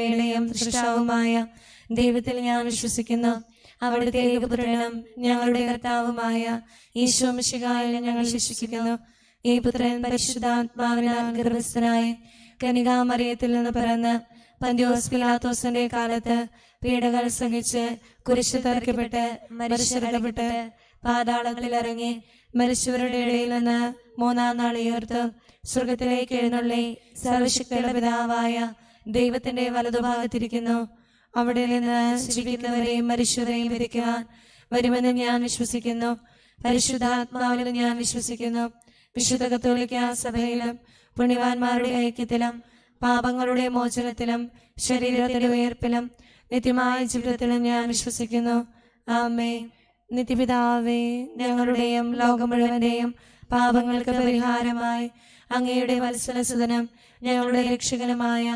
വേളയും സൃഷ്ടാവുമായ ദൈവത്തിൽ ഞാൻ വിശ്വസിക്കുന്നു അവിടുത്തെ ഏകപുത്രനും ഞങ്ങളുടെ കർത്താവുമായ ഈശോ മിശികായിൽ ഞങ്ങൾ വിശ്വസിക്കുന്നു ഈ പുത്രൻ പരിശുദ്ധാത്മാവിനാൽ ഗർഭസ്ഥനായി കനികാമറിയത്തിൽ നിന്ന് പിറന്ന് പന്ത്യോസ് പിലാത്തോസിന്റെ കാലത്ത് പീഡകൾ സഹിച്ച് കുരിശു തറക്കപ്പെട്ട് മരിച്ചിറക്കപ്പെട്ട് പാതാളങ്ങളിൽ ഇറങ്ങി മരിച്ചവരുടെ ഇടയിൽ നിന്ന് മൂന്നാം നാൾ ഉയർത്ത് സ്വർഗത്തിലേക്ക് എഴുന്നള്ളി സർവശക്തിയുടെ പിതാവായ ദൈവത്തിന്റെ വലതുഭാഗത്തിരിക്കുന്നു അവിടെ നിന്ന് ജീവിക്കുന്നവരെയും മരിച്ചവരെയും വിധിക്കുവാൻ വരുമെന്ന് ഞാൻ വിശ്വസിക്കുന്നു പരിശുദ്ധാത്മാവിലും ഞാൻ വിശ്വസിക്കുന്നു വിശുദ്ധ കത്തോലിക്ക സഭയിലും പുണ്യവാന്മാരുടെ ഐക്യത്തിലും പാപങ്ങളുടെ മോചനത്തിലും ശരീരത്തിന്റെ ഉയർപ്പിലും നിത്യമായ ജീവിതത്തിലും ഞാൻ വിശ്വസിക്കുന്നു ആമേ നിത്യപിതാവേ ഞങ്ങളുടെയും ലോകം മുഴുവൻ്റെയും പാപങ്ങൾക്ക് പരിഹാരമായി അങ്ങയുടെ സുധനം ഞങ്ങളുടെ രക്ഷകനുമായ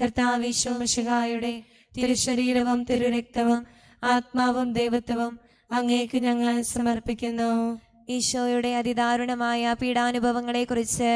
കർത്താവേശ്വമിഷകായുടെ തിരുശരീരവും തിരുരക്തവും ആത്മാവും ദൈവത്വവും അങ്ങേക്ക് ഞങ്ങൾ സമർപ്പിക്കുന്നു ഈശോയുടെ അതിദാരുണമായ കുറിച്ച്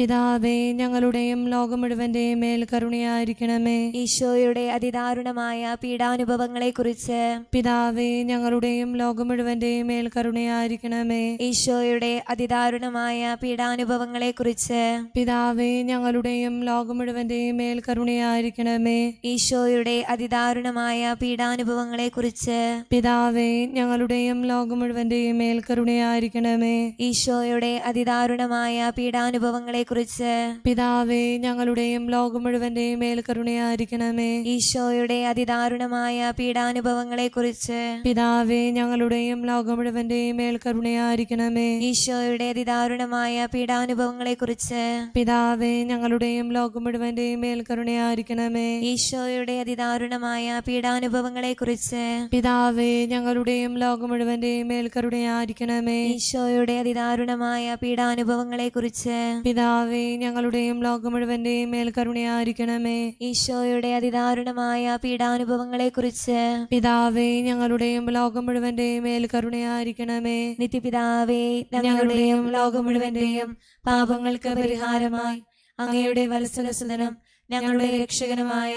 പിതാവേ ഞങ്ങളുടെയും ലോകം മുഴുവന്റെയും മേൽ കരുണയായിരിക്കണമേ ഈശോയുടെ അതിദാരുണമായ പീഡാനുഭവങ്ങളെ കുറിച്ച് പിതാവേ ഞങ്ങളുടെയും ലോകം മുഴുവന്റെയും മേൽ കരുണയായിരിക്കണമേ ഈശോയുടെ അതിദാരുണമായ പീഡാനുഭവങ്ങളെ കുറിച്ച് പിതാവേ ഞങ്ങളുടെയും ലോകം മുഴുവന്റെയും മേൽ കരുണയായിരിക്കണമേ ഈശോയുടെ അതിദാരുണമായ പീഡാനുഭവങ്ങളെ കുറിച്ച് പിതാവേ ഞങ്ങളുടെയും ലോകം മുഴുവന്റെയും മേൽ കരുണയായിരിക്കണമേ ഈശോയുടെ അതിദാരുണമായ പീഡാനുഭവങ്ങളെ കുറിച്ച് പിതാവേ ഞങ്ങളുടെയും ലോകം മുഴുവന്റെയും മേൽ കരുണയായിരിക്കണമേ ഈശോയുടെ അതിദാരുണമായ പീഡാനുഭവങ്ങളെ കുറിച്ച് പിതാവേ ഞങ്ങളുടെയും ലോകം മുഴുവന്റെയും മേൽ കരുണയായിരിക്കണമേ ഈശോയുടെ അതിദാരുണമായ പീഡാനുഭവങ്ങളെ കുറിച്ച് പിതാവേ ഞങ്ങളുടെയും ലോകം മുഴുവന്റെയും മേൽ കരുണയായിരിക്കണമേ ഈശോയുടെ അതിദാരുണമായ പീഡാനുഭവങ്ങളെ കുറിച്ച് പിതാവേ ഞങ്ങളുടെയും ലോകം മുഴുവന്റെയും മേൽ കരുണയായിരിക്കണമേ ഈശോയുടെ അതിദാരുണമായ പീഡാനുഭവങ്ങളെ കുറിച്ച് പിതാ പിതാവേ ഞങ്ങളുടെയും ലോകം മുഴുവന്റെയും മേൽ കരുണയായിരിക്കണമേ ഈശോയുടെ അതിദാരുണമായ പീഡാനുഭവങ്ങളെക്കുറിച്ച് പിതാവേ ഞങ്ങളുടെയും ലോകം മുഴുവന്റെയും മേൽ കരുണയായിരിക്കണമേ നിത്യപിതാവേ ഞങ്ങളുടെയും ലോകം മുഴുവന്റെയും പാപങ്ങൾക്ക് പരിഹാരമായി അങ്ങയുടെ വത്സലസുതനം ഞങ്ങളുടെ രക്ഷകനുമായ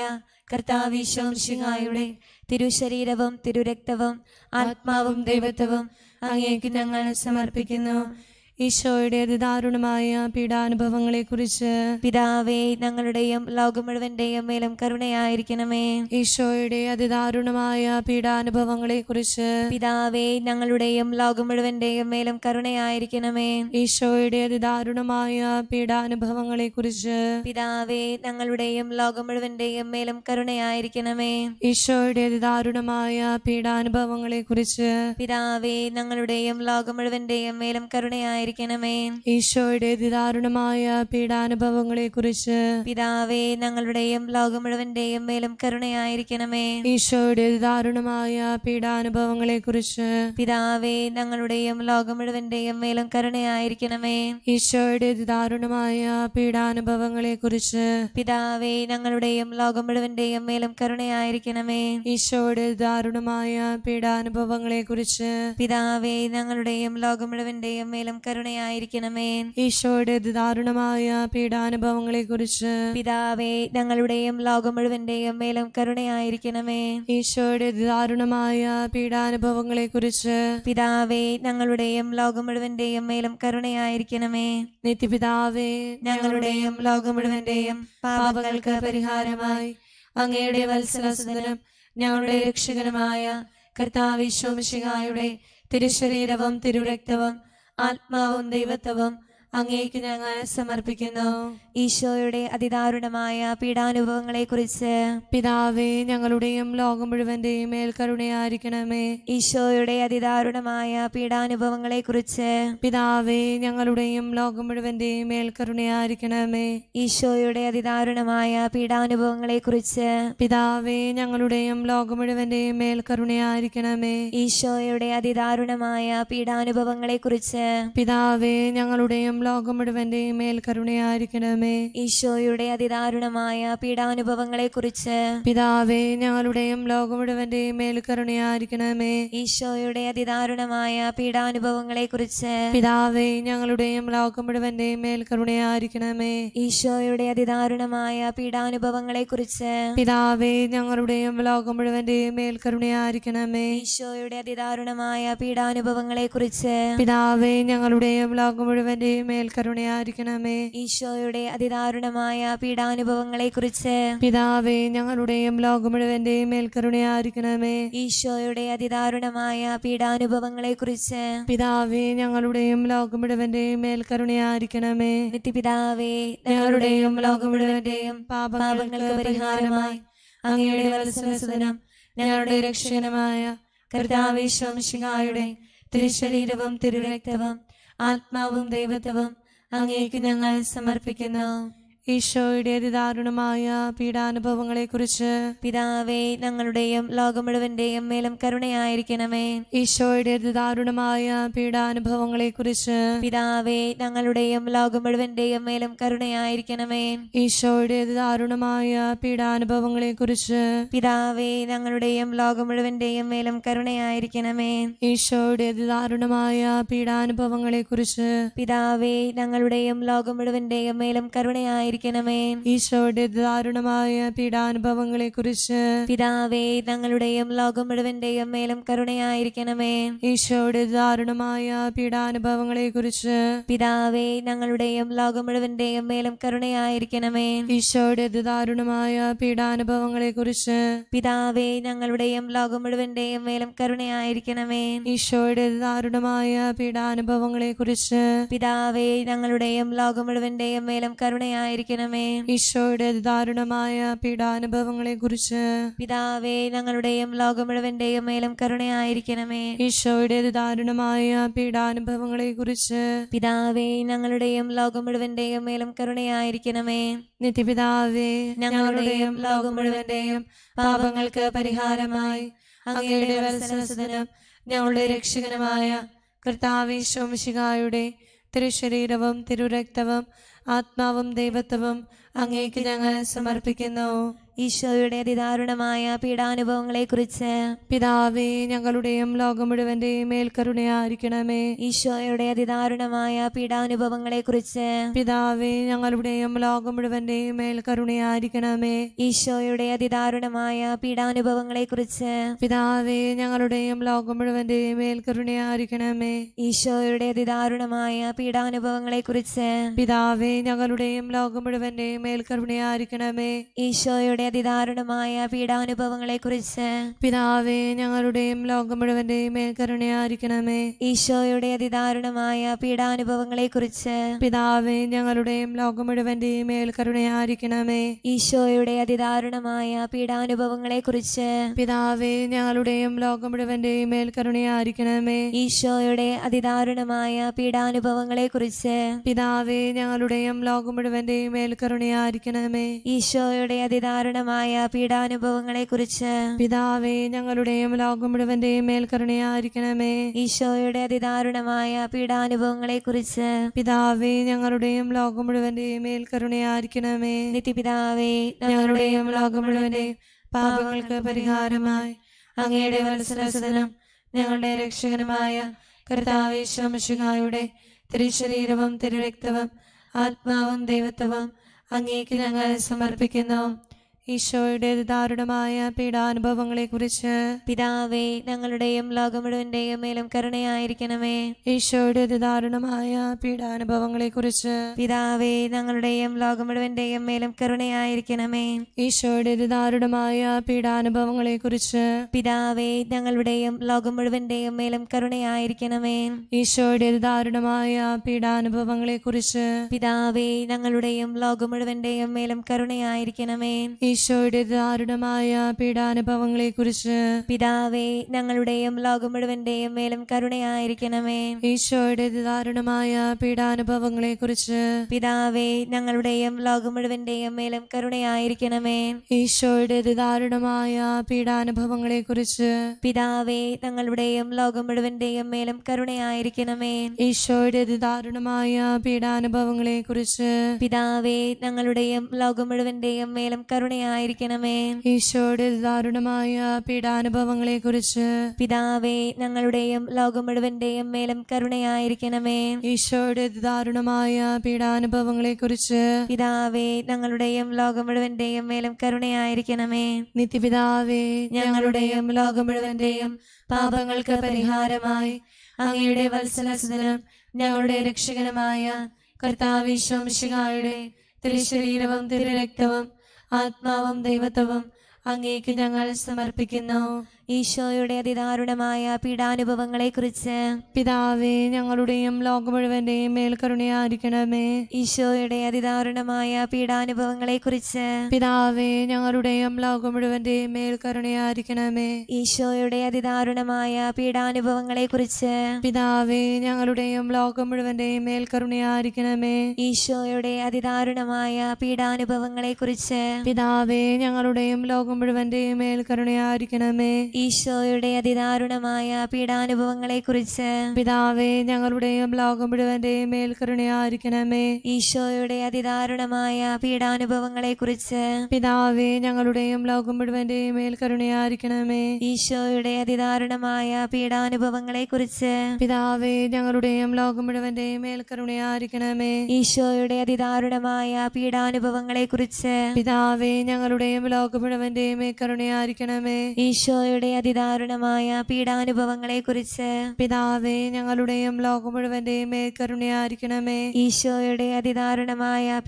കർത്താവിശ്വംശിഹായുടെ തിരുശരീരവും തിരുരക്തവും ആത്മാവും ദൈവത്വവും അങ്ങേക്ക് ഞങ്ങൾ സമർപ്പിക്കുന്നു ഈശോയുടെ അതിദാരുണമായ പീഡാനുഭവങ്ങളെക്കുറിച്ച് പിതാവേ ഞങ്ങളുടെയും ലോകം മുഴുവന്റെയും മേലും കരുണയായിരിക്കണമേ ഈശോയുടെ അതിദാരുണമായ പീഡാനുഭവങ്ങളെക്കുറിച്ച് പിതാവേ ഞങ്ങളുടെയും ലോകം മുഴുവന്റെയും മേലും കരുണയായിരിക്കണമേ ഈശോയുടെ അതിദാരുണമായ പീഡാനുഭവങ്ങളെക്കുറിച്ച് പിതാവേ ഞങ്ങളുടെയും ലോകം മുഴുവന്റെയും മേലും കരുണയായിരിക്കണമേ ഈശോയുടെ അതിദാരുണമായ പീഡാനുഭവങ്ങളെക്കുറിച്ച് പിതാവേ ഞങ്ങളുടെയും ലോകം മുഴുവന്റെയും മേലും കരുണയായിരിക്കും സ്വീകരിക്കണമേ ഈശോയുടെ ദാരുണമായ പീഡാനുഭവങ്ങളെ കുറിച്ച് പിതാവേ ഞങ്ങളുടെയും ലോകം മുഴുവന്റെയും മേലും കരുണയായിരിക്കണമേ ഈശോയുടെ ദാരുണമായ പീഡാനുഭവങ്ങളെ കുറിച്ച് പിതാവേ ഞങ്ങളുടെയും ലോകം മുഴുവന്റെയും മേലും കരുണയായിരിക്കണമേ ഈശോയുടെ ദാരുണമായ പീഡാനുഭവങ്ങളെ കുറിച്ച് പിതാവേ ഞങ്ങളുടെയും ലോകം മുഴുവന്റെയും മേലും കരുണയായിരിക്കണമേ ഈശോയുടെ ദാരുണമായ പീഡാനുഭവങ്ങളെ കുറിച്ച് പിതാവേ ഞങ്ങളുടെയും ലോകം മുഴുവന്റെയും മേലും കരുണയായിരിക്കണമേ ഈശോയുടെ ദാരുണമായ പീഡാനുഭവങ്ങളെ കുറിച്ച് പിതാവേ ഞങ്ങളുടെയും ലോകം മുഴുവന്റെയും മേലും കരുണയായിരിക്കണമേ ഈശോയുടെ ദാരുണമായ പീഡാനുഭവങ്ങളെ കുറിച്ച് പിതാവേ ഞങ്ങളുടെയും ലോകം മുഴുവന്റെയും മേലും കരുണയായിരിക്കണമേ നിത്യപിതാവേ ഞങ്ങളുടെയും ലോകം മുഴുവന്റെയും പാപങ്ങൾക്ക് പരിഹാരമായി അങ്ങയുടെ വത്സലസുതനും ഞങ്ങളുടെ രക്ഷകനുമായ കർത്താവിശ്വമിഷികായുടെ തിരുശരീരവും തിരുരക്തവും ആത്മാവും ദൈവത്വവും അങ്ങേക്ക് ഞങ്ങൾ സമർപ്പിക്കുന്നു ഈശോയുടെ അതിദാരുണമായ പീഡാനുഭവങ്ങളെ കുറിച്ച് പിതാവേ ഞങ്ങളുടെയും ലോകം മുഴുവന്റെയും മേൽ കരുണയായിരിക്കണമേ ഈശോയുടെ അതിദാരുണമായ പീഡാനുഭവങ്ങളെ കുറിച്ച് പിതാവേ ഞങ്ങളുടെയും ലോകം മുഴുവന്റെയും മേൽ കരുണയായിരിക്കണമേ ഈശോയുടെ അതിദാരുണമായ പീഡാനുഭവങ്ങളെ കുറിച്ച് പിതാവേ ഞങ്ങളുടെയും ലോകം മുഴുവന്റെയും മേൽ കരുണയായിരിക്കണമേ ഈശോയുടെ അതിദാരുണമായ പീഡാനുഭവങ്ങളെ കുറിച്ച് പിതാവേ ഞങ്ങളുടെയും ലോകം മുഴുവന്റെയും മേൽ കരുണയായിരിക്കണമേ ഈശോയുടെ അതിദാരുണമായ പീഡാനുഭവങ്ങളെ കുറിച്ച് പിതാവേ ഞങ്ങളുടെയും ലോകം മുഴുവന്റെയും മേൽ കരുണയായിരിക്കണമേ ഈശോയുടെ അതിദാരുണമായ പീഡാനുഭവങ്ങളെ കുറിച്ച് പിതാവേ ഞങ്ങളുടെയും ലോകം മുഴുവന്റെയും മേൽ കരുണയായിരിക്കണമേ ഈശോയുടെ അതിദാരുണമായ പീഡാനുഭവങ്ങളെ കുറിച്ച് പിതാവേ ഞങ്ങളുടെയും ലോകം മുഴുവന്റെയും മേൽ കരുണയായിരിക്കണമേ ഈശോയുടെ അതിദാരുണമായ പീഡാനുഭവങ്ങളെ കുറിച്ച് പിതാവേ ഞങ്ങളുടെയും ലോകം മുഴുവന്റെയും മേൽ കരുണയായിരിക്കണമേ ഈശോയുടെ അതിദാരുണമായ പീഡാനുഭവങ്ങളെ കുറിച്ച് പിതാവേ ഞങ്ങളുടെയും ലോകം മുഴുവന്റെയും മേൽ കരുണയായിരിക്കണമേ ഈശോയുടെ അതിദാരുണമായ പീഡാനുഭവങ്ങളെ കുറിച്ച് പിതാവേ ഞങ്ങളുടെയും ലോകം മുഴുവന്റെയും മേൽ കരുണയായിരിക്കണമേ പിതാവേ ഞങ്ങളുടെയും ലോകം മുഴുവന്റെയും പാപങ്ങൾക്ക് പരിഹാരമായി അങ്ങയുടെ ഞങ്ങളുടെ രക്ഷകനമായ കർത്താവേശ്വംശികായുടെ തിരുശരീരവും തിരുരക്തവും ആത്മാവും ദൈവത്വവും അങ്ങേക്ക് ഞങ്ങൾ സമർപ്പിക്കുന്നു ഈശോയുടെ ദാരുണമായ പീഡാനുഭവങ്ങളെക്കുറിച്ച് പിതാവേ ഞങ്ങളുടെയും ലോകം മുഴുവന്റെയും മേലും കരുണയായിരിക്കണമേ ഈശോയുടെ ദാരുണമായ പീഡാനുഭവങ്ങളെക്കുറിച്ച് പിതാവേ ഞങ്ങളുടെയും ലോകം മുഴുവന്റെയും മേലും കരുണയായിരിക്കണമേ ഈശോയുടെ ദാരുണമായ പീഡാനുഭവങ്ങളെക്കുറിച്ച് പിതാവേ ഞങ്ങളുടെയും ലോകം മുഴുവന്റെയും മേലും കരുണയായിരിക്കണമേ ഈശോയുടെ ദാരുണമായ പീഡാനുഭവങ്ങളെക്കുറിച്ച് പിതാവേ ഞങ്ങളുടെയും ലോകം മുഴുവന്റെയും മേലും കരുണയായി ഉണ്ടായിരിക്കണമേ ഈശോയുടെ ദാരുണമായ പീഡാനുഭവങ്ങളെ കുറിച്ച് പിതാവേ തങ്ങളുടെയും ലോകം മുഴുവന്റെയും മേലും കരുണയായിരിക്കണമേ ഈശോയുടെ ദാരുണമായ പീഡാനുഭവങ്ങളെ കുറിച്ച് പിതാവേ ഞങ്ങളുടെയും ലോകം മുഴുവന്റെയും മേലും കരുണയായിരിക്കണമേ ഈശോയുടെ ദാരുണമായ പീഡാനുഭവങ്ങളെ കുറിച്ച് പിതാവേ ഞങ്ങളുടെയും ലോകം മുഴുവന്റെയും മേലും കരുണയായിരിക്കണമേ ഈശോയുടെ ദാരുണമായ പീഡാനുഭവങ്ങളെ കുറിച്ച് പിതാവേ ഞങ്ങളുടെയും ലോകം മുഴുവന്റെയും മേലും കരുണയായിരിക്കും വിചാരിക്കണമേ ഈശോയുടെ ദാരുണമായ പീഡാനുഭവങ്ങളെ കുറിച്ച് പിതാവേ ഞങ്ങളുടെയും ലോകം മേലും കരുണയായിരിക്കണമേ ഈശോയുടെ ദാരുണമായ പീഡാനുഭവങ്ങളെ കുറിച്ച് പിതാവേ ഞങ്ങളുടെയും ലോകം മേലും കരുണയായിരിക്കണമേ നിത്യപിതാവേ ഞങ്ങളുടെയും ലോകം പാപങ്ങൾക്ക് പരിഹാരമായി അങ്ങയുടെ വത്സരസുതനം ഞങ്ങളുടെ രക്ഷകനമായ കർത്താവേശോമിശികായുടെ തിരുശരീരവും തിരുരക്തവും ആത്മാവും ദൈവത്വവും അങ്ങേക്ക് ഞങ്ങൾ സമർപ്പിക്കുന്നു ഈശോയുടെ അതിദാരുണമായ പീഡാനുഭവങ്ങളെക്കുറിച്ച് പിതാവേ ഞങ്ങളുടെയും ലോകം മുഴുവന്റെയും മേൽക്കരുണയായിരിക്കണമേ ഈശോയുടെ അതിദാരുണമായ പീഡാനുഭവങ്ങളെക്കുറിച്ച് പിതാവേ ഞങ്ങളുടെയും ലോകം മുഴുവന്റെയും മേൽക്കരുണയായിരിക്കണമേ ഈശോയുടെ അതിദാരുണമായ പീഡാനുഭവങ്ങളെക്കുറിച്ച് പിതാവേ ഞങ്ങളുടെയും ലോകം മുഴുവന്റെയും മേൽക്കരുണയായിരിക്കണമേ ഈശോയുടെ അതിദാരുണമായ പീഡാനുഭവങ്ങളെക്കുറിച്ച് പിതാവേ ഞങ്ങളുടെയും ലോകം മുഴുവന്റെയും മേൽക്കരുണയായിരിക്കണമേ ഈശോയുടെ ഞങ്ങളുടെ അതിദാരുണമായ കുറിച്ച് പിതാവേ ഞങ്ങളുടെയും ലോകം മുഴുവന്റെയും കരുണയായിരിക്കണമേ ഈശോയുടെ അതിദാരുണമായ കുറിച്ച് പിതാവേ ഞങ്ങളുടെയും ലോകം മുഴുവന്റെയും കരുണയായിരിക്കണമേ ഈശോയുടെ അതിദാരുണമായ കുറിച്ച് പിതാവേ ഞങ്ങളുടെയും ലോകം മുഴുവന്റെയും കരുണയായിരിക്കണമേ ഈശോയുടെ അതിദാരുണമായ കുറിച്ച് പിതാവേ ഞങ്ങളുടെയും ലോകം മുഴുവന്റെയും കരുണയായിരിക്കണമേ ഈശോയുടെ അതിദാരുണ ദാരുണമായ പീഡാനുഭവങ്ങളെക്കുറിച്ച് പിതാവേ ഞങ്ങളുടെയും ലോകം മുഴുവന്റെയും മേൽ കരുണയായിരിക്കണമേ ഈശോയുടെ അതിദാരുണമായ പീഡാനുഭവങ്ങളെക്കുറിച്ച് പിതാവേ ഞങ്ങളുടെയും ലോകം മുഴുവന്റെയും മേൽ കരുണയായിരിക്കണമേ നിത്യപിതാവേ ഞങ്ങളുടെയും ലോകം മുഴുവന്റെയും പാപങ്ങൾക്ക് പരിഹാരമായി അങ്ങയുടെ വത്സരസദനം ഞങ്ങളുടെ രക്ഷകനുമായ കർത്താവേശ്വമിഷുകായുടെ തിരുശരീരവും തിരുരക്തവും ആത്മാവും ദൈവത്വവും അങ്ങേക്ക് ഞങ്ങൾ സമർപ്പിക്കുന്നു ഈശോയുടെ ദാരുണമായ കുറിച്ച് പിതാവേ ഞങ്ങളുടെയും ലോകമുഴുവന്റെയും മേലും കരുണയായിരിക്കണമേ ഈശോയുടെ ദാരുണമായ കുറിച്ച് പിതാവേ ഞങ്ങളുടെയും ലോകമുഴുവന്റെയും മേലും കരുണയായിരിക്കണമേ ഈശോയുടെ ദാരുണമായ കുറിച്ച് പിതാവേ ഞങ്ങളുടെയും ലോകം മുഴുവന്റെയും മേലും കരുണയായിരിക്കണമേ ഈശോയുടെ ദാരുണമായ കുറിച്ച് പിതാവേ ഞങ്ങളുടെയും ലോകം മുഴുവന്റെയും മേലും കരുണയായിരിക്കണമേ ഈശോയുടെ ദാരുണമായ കുറിച്ച് പിതാവേ ഞങ്ങളുടെയും ലോകം മുഴുവന്റെയും മേലും കരുണയായിരിക്കണമേ ഈശോയുടെ ദാരുണമായ കുറിച്ച് പിതാവേ ഞങ്ങളുടെയും ലോകം മുഴുവന്റെയും മേലും കരുണയായിരിക്കണമേ ഈശോയുടെ ദാരുണമായ കുറിച്ച് പിതാവേ ഞങ്ങളുടെയും ലോകം മുഴുവന്റെയും മേലും കരുണയായിരിക്കണമേ ഈശോയുടെ ദാരുണമായ കുറിച്ച് പിതാവേ ഞങ്ങളുടെയും ലോകം മുഴുവന്റെയും മേലും കരുണയായി ആയിരിക്കണമേ ഈശോയുടെ ദാരുണമായ പീഡാനുഭവങ്ങളെ കുറിച്ച് പിതാവേ ഞങ്ങളുടെയും ലോകം മുഴുവന്റെയും മേലും കരുണയായിരിക്കണമേ ഈശോയുടെ ദാരുണമായ പീഡാനുഭവങ്ങളെ കുറിച്ച് പിതാവേ ഞങ്ങളുടെയും ലോകം മുഴുവന്റെയും മേലും കരുണയായിരിക്കണമേ നിത്യപിതാവേ ഞങ്ങളുടെയും ലോകം മുഴുവന്റെയും പാപങ്ങൾക്ക് പരിഹാരമായി അങ്ങയുടെ വത്സലസുതനും ഞങ്ങളുടെ രക്ഷകനമായ കർത്താവിശ്വംശികായുടെ തിരുശരീരവും തിരുരക്തവും ആത്മാവും ദൈവത്വവും അങ്ങേക്ക് ഞങ്ങൾ സമർപ്പിക്കുന്നു ഈശോയുടെ അതിദാരുണമായ പീഡാനുഭവങ്ങളെക്കുറിച്ച് പിതാവേ ഞങ്ങളുടെയും ലോകം മുഴുവന്റെയും മേൽ കരുണയായിരിക്കണമേ ഈശോയുടെ അതിദാരുണമായ പീഡാനുഭവങ്ങളെക്കുറിച്ച് പിതാവേ ഞങ്ങളുടെയും ലോകം മുഴുവന്റെയും മേൽ കരുണയായിരിക്കണമേ ഈശോയുടെ അതിദാരുണമായ പീഡാനുഭവങ്ങളെക്കുറിച്ച് പിതാവേ ഞങ്ങളുടെയും ലോകം മുഴുവന്റെയും മേൽ കരുണയായിരിക്കണമേ ഈശോയുടെ അതിദാരുണമായ പീഡാനുഭവങ്ങളെക്കുറിച്ച് പിതാവേ ഞങ്ങളുടെയും ലോകം മുഴുവന്റെയും മേൽ കരുണയായിരിക്കണമേ ഈശോയുടെ അതിദാരുണമായ പീഡാനുഭവങ്ങളെക്കുറിച്ച് പിതാവേ ഞങ്ങളുടെയും ലോകം മുഴുവന്റെയും മേൽക്കരുണയായിരിക്കണമേ ഈശോയുടെ അതിദാരുണമായ പീഡാനുഭവങ്ങളെക്കുറിച്ച് പിതാവേ ഞങ്ങളുടെയും ലോകം മുഴുവന്റെയും മേൽക്കരുണയായിരിക്കണമേ ഈശോയുടെ അതിദാരുണമായ പീഡാനുഭവങ്ങളെക്കുറിച്ച് പിതാവേ ഞങ്ങളുടെയും ലോകം മുഴുവന്റെയും മേൽക്കരുണയായിരിക്കണമേ ഈശോയുടെ അതിദാരുണമായ പീഡാനുഭവങ്ങളെക്കുറിച്ച് പിതാവേ ഞങ്ങളുടെയും ലോകം മുഴുവന്റെയും മേൽക്കരുണയായിരിക്കണമേ ഈശോയുടെ ഞങ്ങളുടെ അതിദാരുണമായ കുറിച്ച് പിതാവേ ഞങ്ങളുടെയും ലോകം മുഴുവന്റെയും കരുണയായിരിക്കണമേ ഈശോയുടെ അതിദാരുണമായ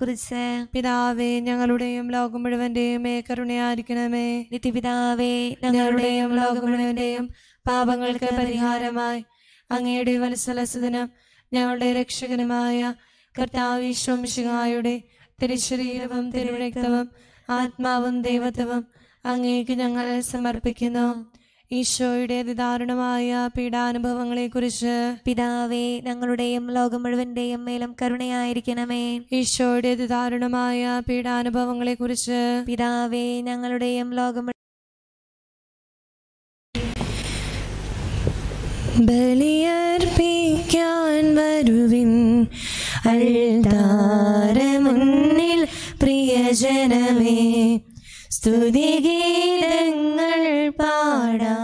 കുറിച്ച് പിതാവേ ഞങ്ങളുടെയും ലോകം മുഴുവന്റെയും കരുണയായിരിക്കണമേ നിത്യപിതാവേ ഞങ്ങളുടെയും ലോകം മുഴുവന്റെയും പാപങ്ങൾക്ക് പരിഹാരമായി അങ്ങയുടെ വത്സലസുദിനം ഞങ്ങളുടെ രക്ഷകനുമായ കർത്താവ് തിരുശരീരവും തിരുരക്തവും ആത്മാവും ദൈവത്വവും അങ്ങേക്ക് ഞങ്ങൾ സമർപ്പിക്കുന്നു ഈശോയുടെ പീഡാനുഭവങ്ങളെ കുറിച്ച് പിതാവേ ഞങ്ങളുടെയും ലോകം മുഴുവന്റെയും മേലും കരുണയായിരിക്കണമേ ഈശോയുടെ പീഡാനുഭവങ്ങളെ കുറിച്ച് പിതാവേ ഞങ്ങളുടെയും ലോകം ബലിയർപ്പിക്കാൻ വരുവിൻ അൽതാരമുന്നിൽ പ്രിയജനമേ സ്തുതിഗീതങ്ങൾ പാടാ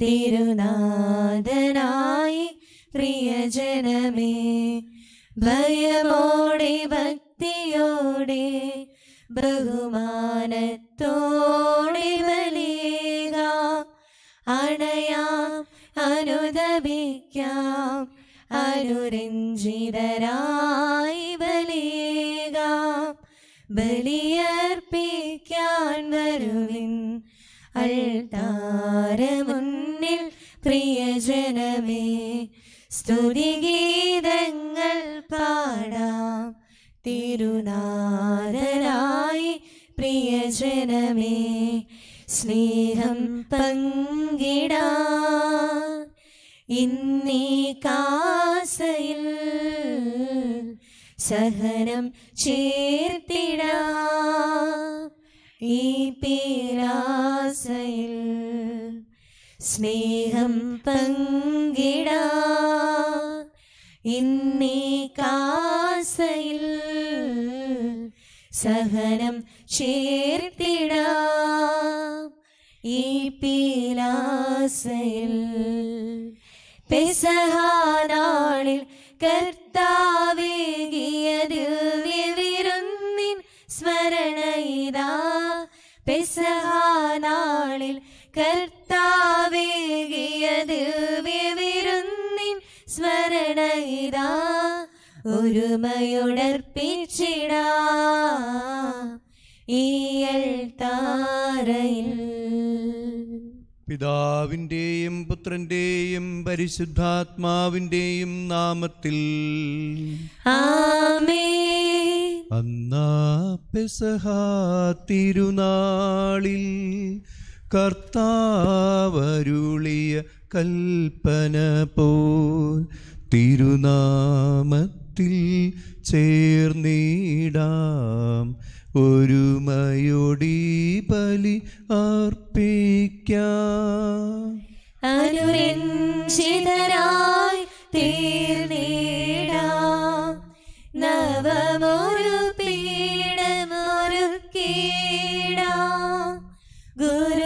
തിരുനാഥനായി പ്രിയജനമേ ഭയമോടെ ഭക്തിയോടെ ബഹുമാനത്തോടെ വലിയ അണയാം അനുദപിക്കാം അനുരഞ്ജിതരായി വലിയ ബലിയർപ്പിക്കാൻ വരുവിൻ അൽത്താരമുന്നിൽ പ്രിയജനമേ സ്തുതിഗീതങ്ങൾ പാടാം തിരുനാഥനായി പ്രിയജനമേ സ്നേഹം പങ്കിടാ ഇന്നീ കാസയിൽ സഹനം ചേർത്തിട ഈ പേരാസയിൽ സ്നേഹം പങ്കിട ഇന്നേ കാസയിൽ സഹനം ചേർത്തിട ഈ പേരാസയിൽ പെസഹാനാളിൽ കർത്താവേകിയത് വിരുന്നിൻ സ്മരണയിതാ പെസഹാനാളിൽ കർത്താവേകിയത് വിരുന്നിൻ സ്മരണയിതാ ഒരുമയുടർപ്പിച്ചിട ഈയൽ താരയിൽ പിതാവിൻ്റെയും പുത്രൻ്റെയും പരിശുദ്ധാത്മാവിൻ്റെയും നാമത്തിൽ തിരുനാളിൽ കർത്താവരുളിയ കൽപ്പന പോൽ തിരുനാമത്തിൽ ചേർന്നിടാം ഒരുമയോടി ബലി അർപ്പിക്കൂരഞ്ജിതരായി തീർന്നേടാ നവമൊരു പീഡമൊരു കീടാ ഗുരു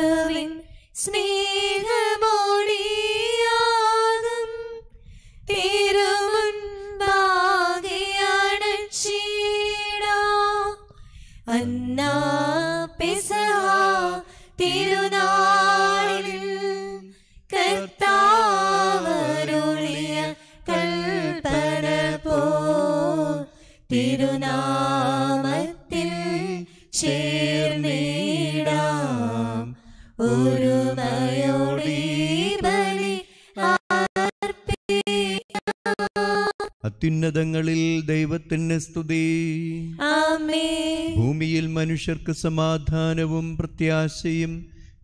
മനുഷ്യർക്ക് സമാധാനവും പ്രത്യാശയും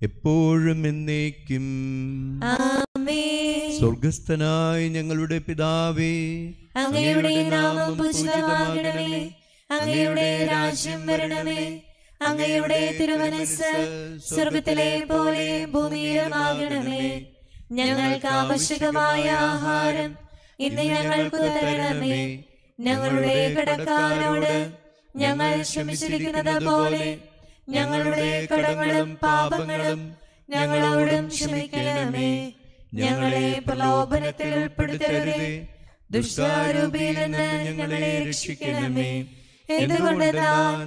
എപ്പോഴും എന്നേക്കും സ്വർഗസ്ഥനായി ഞങ്ങളുടെ പിതാവേ അങ്ങയുടെ നാമം പൂജിതമാകണമേ അങ്ങയുടെ രാജ്യം വരണമേ അങ്ങയുടെ തിരുവനസ് സ്വർഗത്തിലെ പോലെ ഭൂമിയിലുമാകണമേ ഞങ്ങൾക്ക് ആവശ്യകമായ ആഹാരം ഇന്ന് ഞങ്ങൾക്ക് തരണമേ ഞങ്ങളുടെ കടക്കാരോട് ഞങ്ങൾ ക്ഷമിച്ചിരിക്കുന്നത് പോലെ ഞങ്ങളുടെ കടങ്ങളും പാപങ്ങളും ഞങ്ങളോടും ക്ഷമിക്കണമേ ഞങ്ങളെ പ്രലോഭനത്തിൽ ഉൾപ്പെടുത്തരുത് ദുഷ്ടാരൂപിയിൽ നിന്ന് ഞങ്ങളെ രക്ഷിക്കണമേ എന്തുകൊണ്ടെന്നാൽ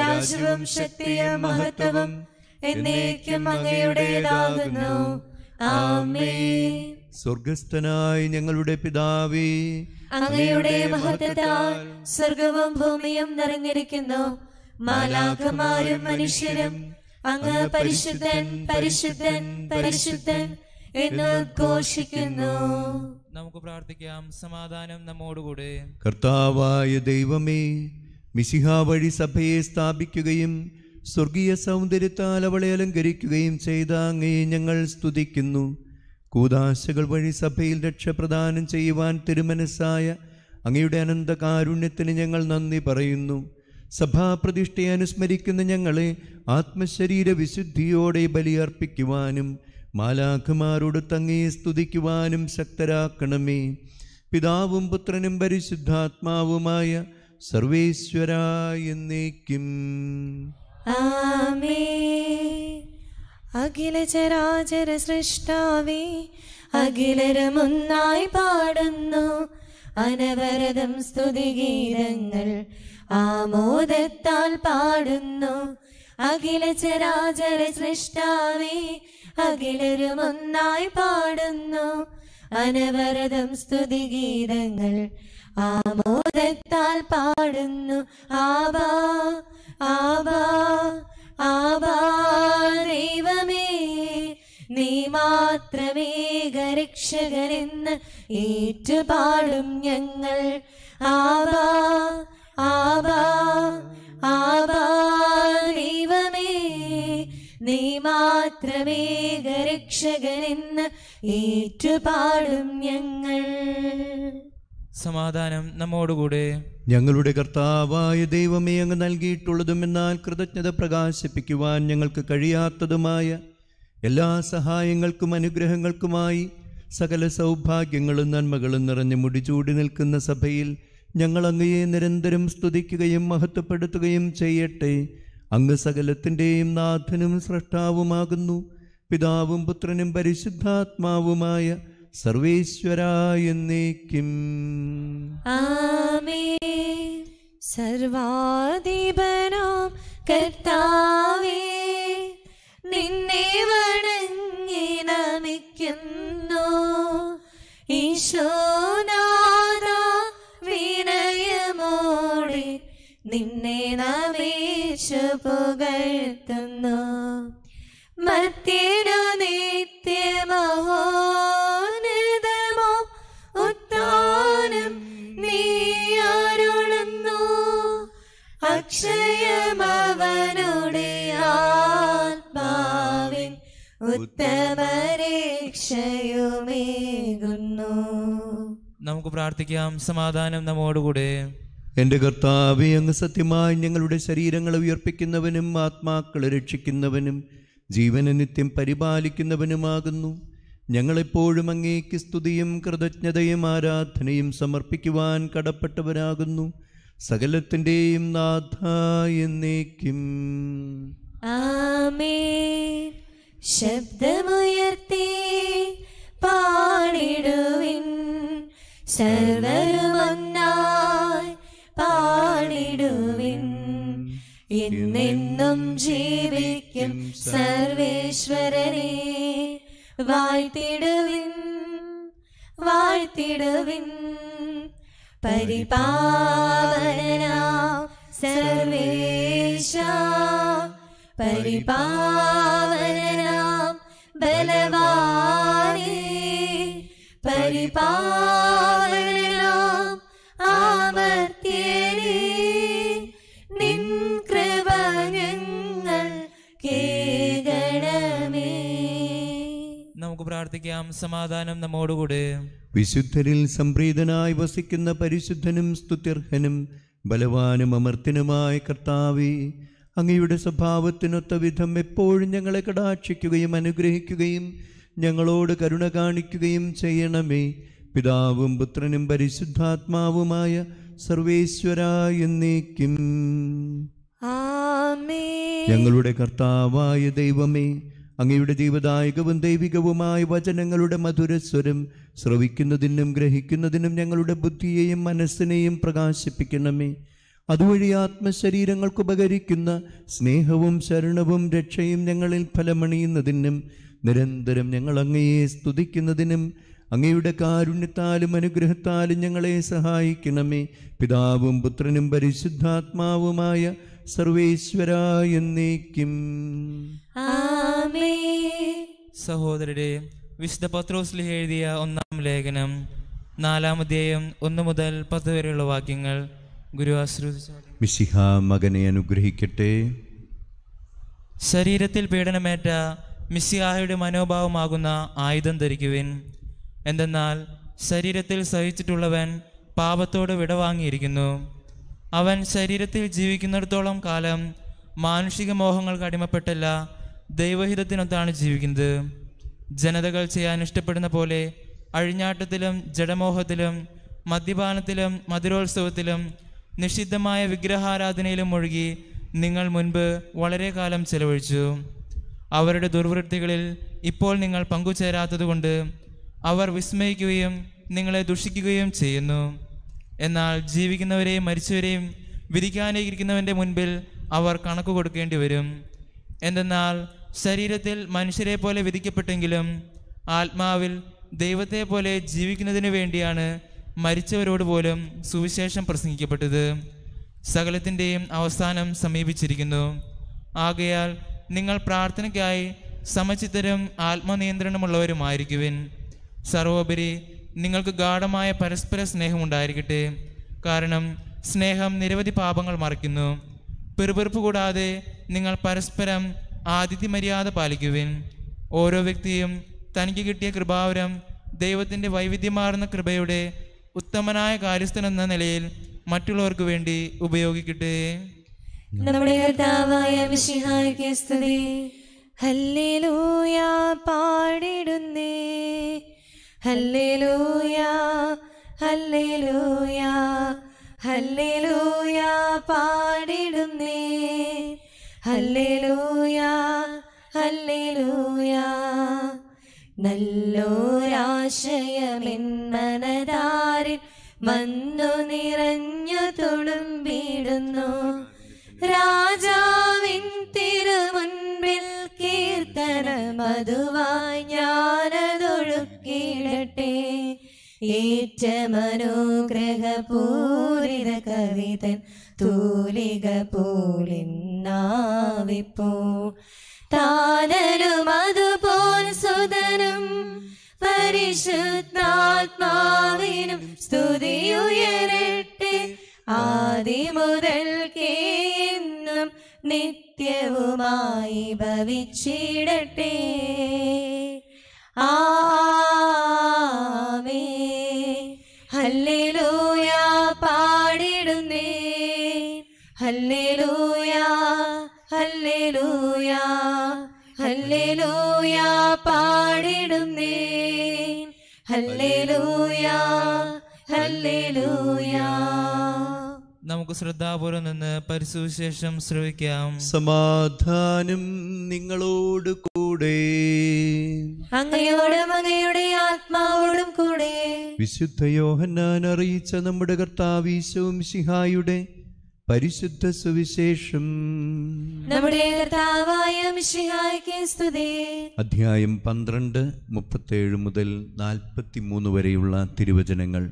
രാജ്യവും ശക്തിയും മഹത്വവും എന്നേക്കും അങ്ങയുടേതാകുന്നു ആമേ സ്വർഗസ്ഥനായ ഞങ്ങളുടെ പിതാവേ അങ്ങയുടെ മഹത്വത്താൽ സ്വർഗവും ഭൂമിയും നിറഞ്ഞിരിക്കുന്നു മാലാഖമാരും മനുഷ്യരും അങ്ങ് പരിശുദ്ധൻ പരിശുദ്ധൻ പരിശുദ്ധൻ എന്ന് ഘോഷിക്കുന്നു നമുക്ക് പ്രാർത്ഥിക്കാം സമാധാനം നമ്മോടുകൂടെ കർത്താവായ ദൈവമേ മിശിഹ വഴി സഭയെ സ്ഥാപിക്കുകയും സ്വർഗീയ സൗന്ദര്യത്താൽ അവളെ അലങ്കരിക്കുകയും ചെയ്ത അങ്ങയെ ഞങ്ങൾ സ്തുതിക്കുന്നു കൂതാശകൾ വഴി സഭയിൽ രക്ഷപ്രദാനം ചെയ്യുവാൻ തിരുമനസ്സായ അങ്ങയുടെ അനന്ത കാരുണ്യത്തിന് ഞങ്ങൾ നന്ദി പറയുന്നു സഭാപ്രതിഷ്ഠയെ അനുസ്മരിക്കുന്ന ഞങ്ങളെ ആത്മശരീര വിശുദ്ധിയോടെ ബലിയർപ്പിക്കുവാനും മാലാഖമാരോട് തങ്ങി സ്തുതിക്കുവാനും ശക്തരാക്കണമേ പിതാവും പുത്രനും പരിശുദ്ധാത്മാവുമായ സർവേശ്വരായ എന്നേക്കും ആമേ ചരാചര സൃഷ്ടാവേ അഖിലരമൊന്നായി പാടുന്നു അനവരതം സ്തുതിഗീതങ്ങൾ ആമോദത്താൽ പാടുന്നു ചരാചര സൃഷ്ടാവേ അഖിലരമൊന്നായി പാടുന്നു അനവരതം സ്തുതിഗീതങ്ങൾ ആമോദത്താൽ പാടുന്നു ആവാ ആവാ ദൈവമേ നീ മാത്രമേകരക്ഷകരെന്ന് ഏറ്റുപാടും ഞങ്ങൾ ആവാ ആവാ ആവാ ദൈവമേ നീ മാത്രമേകരക്ഷകനെന്ന് ഏറ്റുപാടും ഞങ്ങൾ സമാധാനം നമ്മോടുകൂടെ ഞങ്ങളുടെ കർത്താവായ ദൈവമേ അങ്ങ് നൽകിയിട്ടുള്ളതും എന്നാൽ കൃതജ്ഞത പ്രകാശിപ്പിക്കുവാൻ ഞങ്ങൾക്ക് കഴിയാത്തതുമായ എല്ലാ സഹായങ്ങൾക്കും അനുഗ്രഹങ്ങൾക്കുമായി സകല സൗഭാഗ്യങ്ങളും നന്മകളും നിറഞ്ഞ് മുടിചൂടി നിൽക്കുന്ന സഭയിൽ ഞങ്ങൾ അങ്ങയെ നിരന്തരം സ്തുതിക്കുകയും മഹത്വപ്പെടുത്തുകയും ചെയ്യട്ടെ അങ്ങ് സകലത്തിൻ്റെയും നാഥനും സ്രഷ്ടാവുമാകുന്നു പിതാവും പുത്രനും പരിശുദ്ധാത്മാവുമായ സർവേശ്വരായെന്നേക്കും ആമേ സർവാധിപനാം കർത്താവേ നിന്നെ വണങ്ങി നമിക്കുന്നു ഈശോനാഥ വിനയമോടെ നിന്നെ നമേശു പുകഴ്ത്തുന്നു മത്യനു നിത്യമഹോ അക്ഷയമവനുടെ ആത്മാവിൻ നമുക്ക് പ്രാർത്ഥിക്കാം സമാധാനം നമ്മോടുകൂടെ എന്റെ കർത്താവ് അങ്ങ് സത്യമായി ഞങ്ങളുടെ ശരീരങ്ങളെ ഉയർപ്പിക്കുന്നവനും ആത്മാക്കളെ രക്ഷിക്കുന്നവനും ജീവനെ നിത്യം പരിപാലിക്കുന്നവനുമാകുന്നു ഞങ്ങളെപ്പോഴും അങ്ങേക്ക് സ്തുതിയും കൃതജ്ഞതയും ആരാധനയും സമർപ്പിക്കുവാൻ കടപ്പെട്ടവരാകുന്നു സകലത്തിൻ്റെയും നാഥ എന്നേക്കും ആമേ ശബ്ദമുയർത്തി പാടിടുവിൻ സർവരുമന്നായി പാടിടുവിൻ എന്നെന്നും ജീവിക്കും സർവേശ്വരനെ വാഴ്ത്തിടുവിൻ വാഴ്ത്തിടുവിൻ പരിപാവന സർവേശ പരിപാവന ബലവാനേ പരിപാവന ആവർത്തിയേ നിൻ കൃപ ഞങ്ങൾ കേകണമേ നമുക്ക് പ്രാർത്ഥിക്കാം സമാധാനം നമ്മോടുകൂടെ വിശുദ്ധരിൽ സംപ്രീതനായി വസിക്കുന്ന പരിശുദ്ധനും സ്തുത്യർഹനും ബലവാനും അമർത്തിനുമായ കർത്താവി അങ്ങയുടെ സ്വഭാവത്തിനൊത്ത വിധം എപ്പോഴും ഞങ്ങളെ കടാക്ഷിക്കുകയും അനുഗ്രഹിക്കുകയും ഞങ്ങളോട് കരുണ കാണിക്കുകയും ചെയ്യണമേ പിതാവും പുത്രനും പരിശുദ്ധാത്മാവുമായ സർവേശ്വര എന്നേക്കും ഞങ്ങളുടെ കർത്താവായ ദൈവമേ അങ്ങയുടെ ജീവദായകവും ദൈവികവുമായ വചനങ്ങളുടെ മധുരസ്വരം ശ്രവിക്കുന്നതിനും ഗ്രഹിക്കുന്നതിനും ഞങ്ങളുടെ ബുദ്ധിയെയും മനസ്സിനെയും പ്രകാശിപ്പിക്കണമേ അതുവഴി ആത്മശരീരങ്ങൾക്ക് ഉപകരിക്കുന്ന സ്നേഹവും ശരണവും രക്ഷയും ഞങ്ങളിൽ ഫലമണിയുന്നതിനും നിരന്തരം ഞങ്ങൾ അങ്ങയെ സ്തുതിക്കുന്നതിനും അങ്ങയുടെ കാരുണ്യത്താലും അനുഗ്രഹത്താലും ഞങ്ങളെ സഹായിക്കണമേ പിതാവും പുത്രനും പരിശുദ്ധാത്മാവുമായ സർവേശ്വര എന്നേക്കും സഹോദരരെ വിശുദ്ധ പത്രോസ്ലി എഴുതിയ ഒന്നാം ലേഖനം നാലാം അധ്യായം ഒന്ന് മുതൽ പത്ത് വരെയുള്ള വാക്യങ്ങൾ ഗുരു മിശിഹ മകനെ അനുഗ്രഹിക്കട്ടെ ശരീരത്തിൽ പീഡനമേറ്റ മിസ്സിഹായുടെ മനോഭാവമാകുന്ന ആയുധം ധരിക്കുവിൻ എന്തെന്നാൽ ശരീരത്തിൽ സഹിച്ചിട്ടുള്ളവൻ പാപത്തോട് വിടവാങ്ങിയിരിക്കുന്നു അവൻ ശരീരത്തിൽ ജീവിക്കുന്നിടത്തോളം കാലം മാനുഷിക മോഹങ്ങൾക്ക് അടിമപ്പെട്ടല്ല ദൈവഹിതത്തിനൊത്താണ് ജീവിക്കുന്നത് ജനതകൾ ചെയ്യാൻ ഇഷ്ടപ്പെടുന്ന പോലെ അഴിഞ്ഞാട്ടത്തിലും ജഡമോഹത്തിലും മദ്യപാനത്തിലും മധുരോത്സവത്തിലും നിഷിദ്ധമായ വിഗ്രഹാരാധനയിലും മുഴുകി നിങ്ങൾ മുൻപ് വളരെ കാലം ചെലവഴിച്ചു അവരുടെ ദുർവൃത്തികളിൽ ഇപ്പോൾ നിങ്ങൾ പങ്കുചേരാത്തതുകൊണ്ട് അവർ വിസ്മയിക്കുകയും നിങ്ങളെ ദുഷിക്കുകയും ചെയ്യുന്നു എന്നാൽ ജീവിക്കുന്നവരെയും മരിച്ചവരെയും വിധിക്കാനിരിക്കുന്നവൻ്റെ മുൻപിൽ അവർ കണക്ക് കൊടുക്കേണ്ടി വരും എന്തെന്നാൽ ശരീരത്തിൽ മനുഷ്യരെ പോലെ വിധിക്കപ്പെട്ടെങ്കിലും ആത്മാവിൽ ദൈവത്തെ പോലെ ജീവിക്കുന്നതിന് വേണ്ടിയാണ് മരിച്ചവരോട് പോലും സുവിശേഷം പ്രസംഗിക്കപ്പെട്ടത് സകലത്തിൻ്റെയും അവസാനം സമീപിച്ചിരിക്കുന്നു ആകയാൽ നിങ്ങൾ പ്രാർത്ഥനയ്ക്കായി സമചിത്തരും ആത്മനിയന്ത്രണമുള്ളവരുമായിരിക്കുവിൻ സർവോപരി നിങ്ങൾക്ക് ഗാഠമായ പരസ്പര സ്നേഹം ഉണ്ടായിരിക്കട്ടെ കാരണം സ്നേഹം നിരവധി പാപങ്ങൾ മറിക്കുന്നു പെറുപെറുപ്പ് കൂടാതെ നിങ്ങൾ പരസ്പരം ആതിഥ്യ മര്യാദ പാലിക്കുവിൻ ഓരോ വ്യക്തിയും തനിക്ക് കിട്ടിയ കൃപാവരം ദൈവത്തിൻ്റെ വൈവിധ്യമാർന്ന കൃപയുടെ ഉത്തമനായ കാര്യസ്ഥൻ എന്ന നിലയിൽ മറ്റുള്ളവർക്ക് വേണ്ടി ഉപയോഗിക്കട്ടെ നമ്മുടെ കർത്താവായ മിഷിഹായ്ക്ക് സ്തുതി ഹല്ലേലൂയ പാടിടുന്നേ ഹല്ലേലൂയ ഹല്ലേലൂയ ഹല്ലേലൂയ പാടിടുന്നേ ഹല്ലേലൂയ ഹല്ലേലൂയ നല്ലോരാശയമെന്മനതാരിൽ വന്നു നിറഞ്ഞു തുളുമ്പിടുന്നു രാജാവിൻ തിരുമുൻപിൽ കീർത്തനമതുവായി ഞാൻ കേടട്ടെ ഏറ്റ മനോഗ്രഹപൂരിത കവിതൻ തൂലിക പോലിന്നാവിപ്പോ താനനും അതുപോൽ സുതനും പരിശുദ്ധാത്മാവിനും സ്തുതിയുയരട്ടെ ആദി മുതൽ കേന്നും നിത്യവുമായി ഭവിച്ചിടട്ടെ ആ ഹല്ലേലൂയാ പാടിടുന്നേ ഹല്ലേലൂയാ ഹല്ലേലൂയാ ഹല്ലേലൂയാ പാടിടുന്നേ ഹല്ലേലൂയാ ഹല്ലേലൂയാ നമുക്ക് ശ്രദ്ധാപൂർവം നിന്ന് പരിസുവിശേഷം ശ്രവിക്കാം സമാധാനം നിങ്ങളോട് കൂടെ അങ്ങയോടും അങ്ങയുടെ ആത്മാവോടും കൂടെ വിശുദ്ധ യോഹന്നാൻ അറിയിച്ച നമ്മുടെ കർത്താവീശവും ശിഹായുടെ പരിശുദ്ധ സുവിശേഷം നമ്മുടെ അധ്യായം പന്ത്രണ്ട് മുപ്പത്തേഴ് മുതൽ നാൽപ്പത്തി മൂന്ന് വരെയുള്ള തിരുവചനങ്ങൾ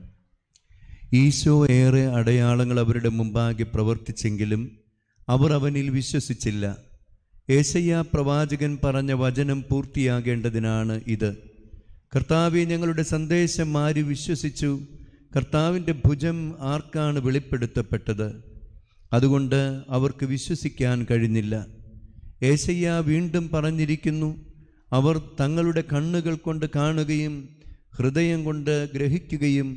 ഈശോ ഏറെ അടയാളങ്ങൾ അവരുടെ മുമ്പാകെ പ്രവർത്തിച്ചെങ്കിലും അവർ അവനിൽ വിശ്വസിച്ചില്ല ഏശയ്യ പ്രവാചകൻ പറഞ്ഞ വചനം പൂർത്തിയാകേണ്ടതിനാണ് ഇത് കർത്താവെ ഞങ്ങളുടെ സന്ദേശം മാരി വിശ്വസിച്ചു കർത്താവിൻ്റെ ഭുജം ആർക്കാണ് വെളിപ്പെടുത്തപ്പെട്ടത് അതുകൊണ്ട് അവർക്ക് വിശ്വസിക്കാൻ കഴിഞ്ഞില്ല ഏശയ്യ വീണ്ടും പറഞ്ഞിരിക്കുന്നു അവർ തങ്ങളുടെ കണ്ണുകൾ കൊണ്ട് കാണുകയും ഹൃദയം കൊണ്ട് ഗ്രഹിക്കുകയും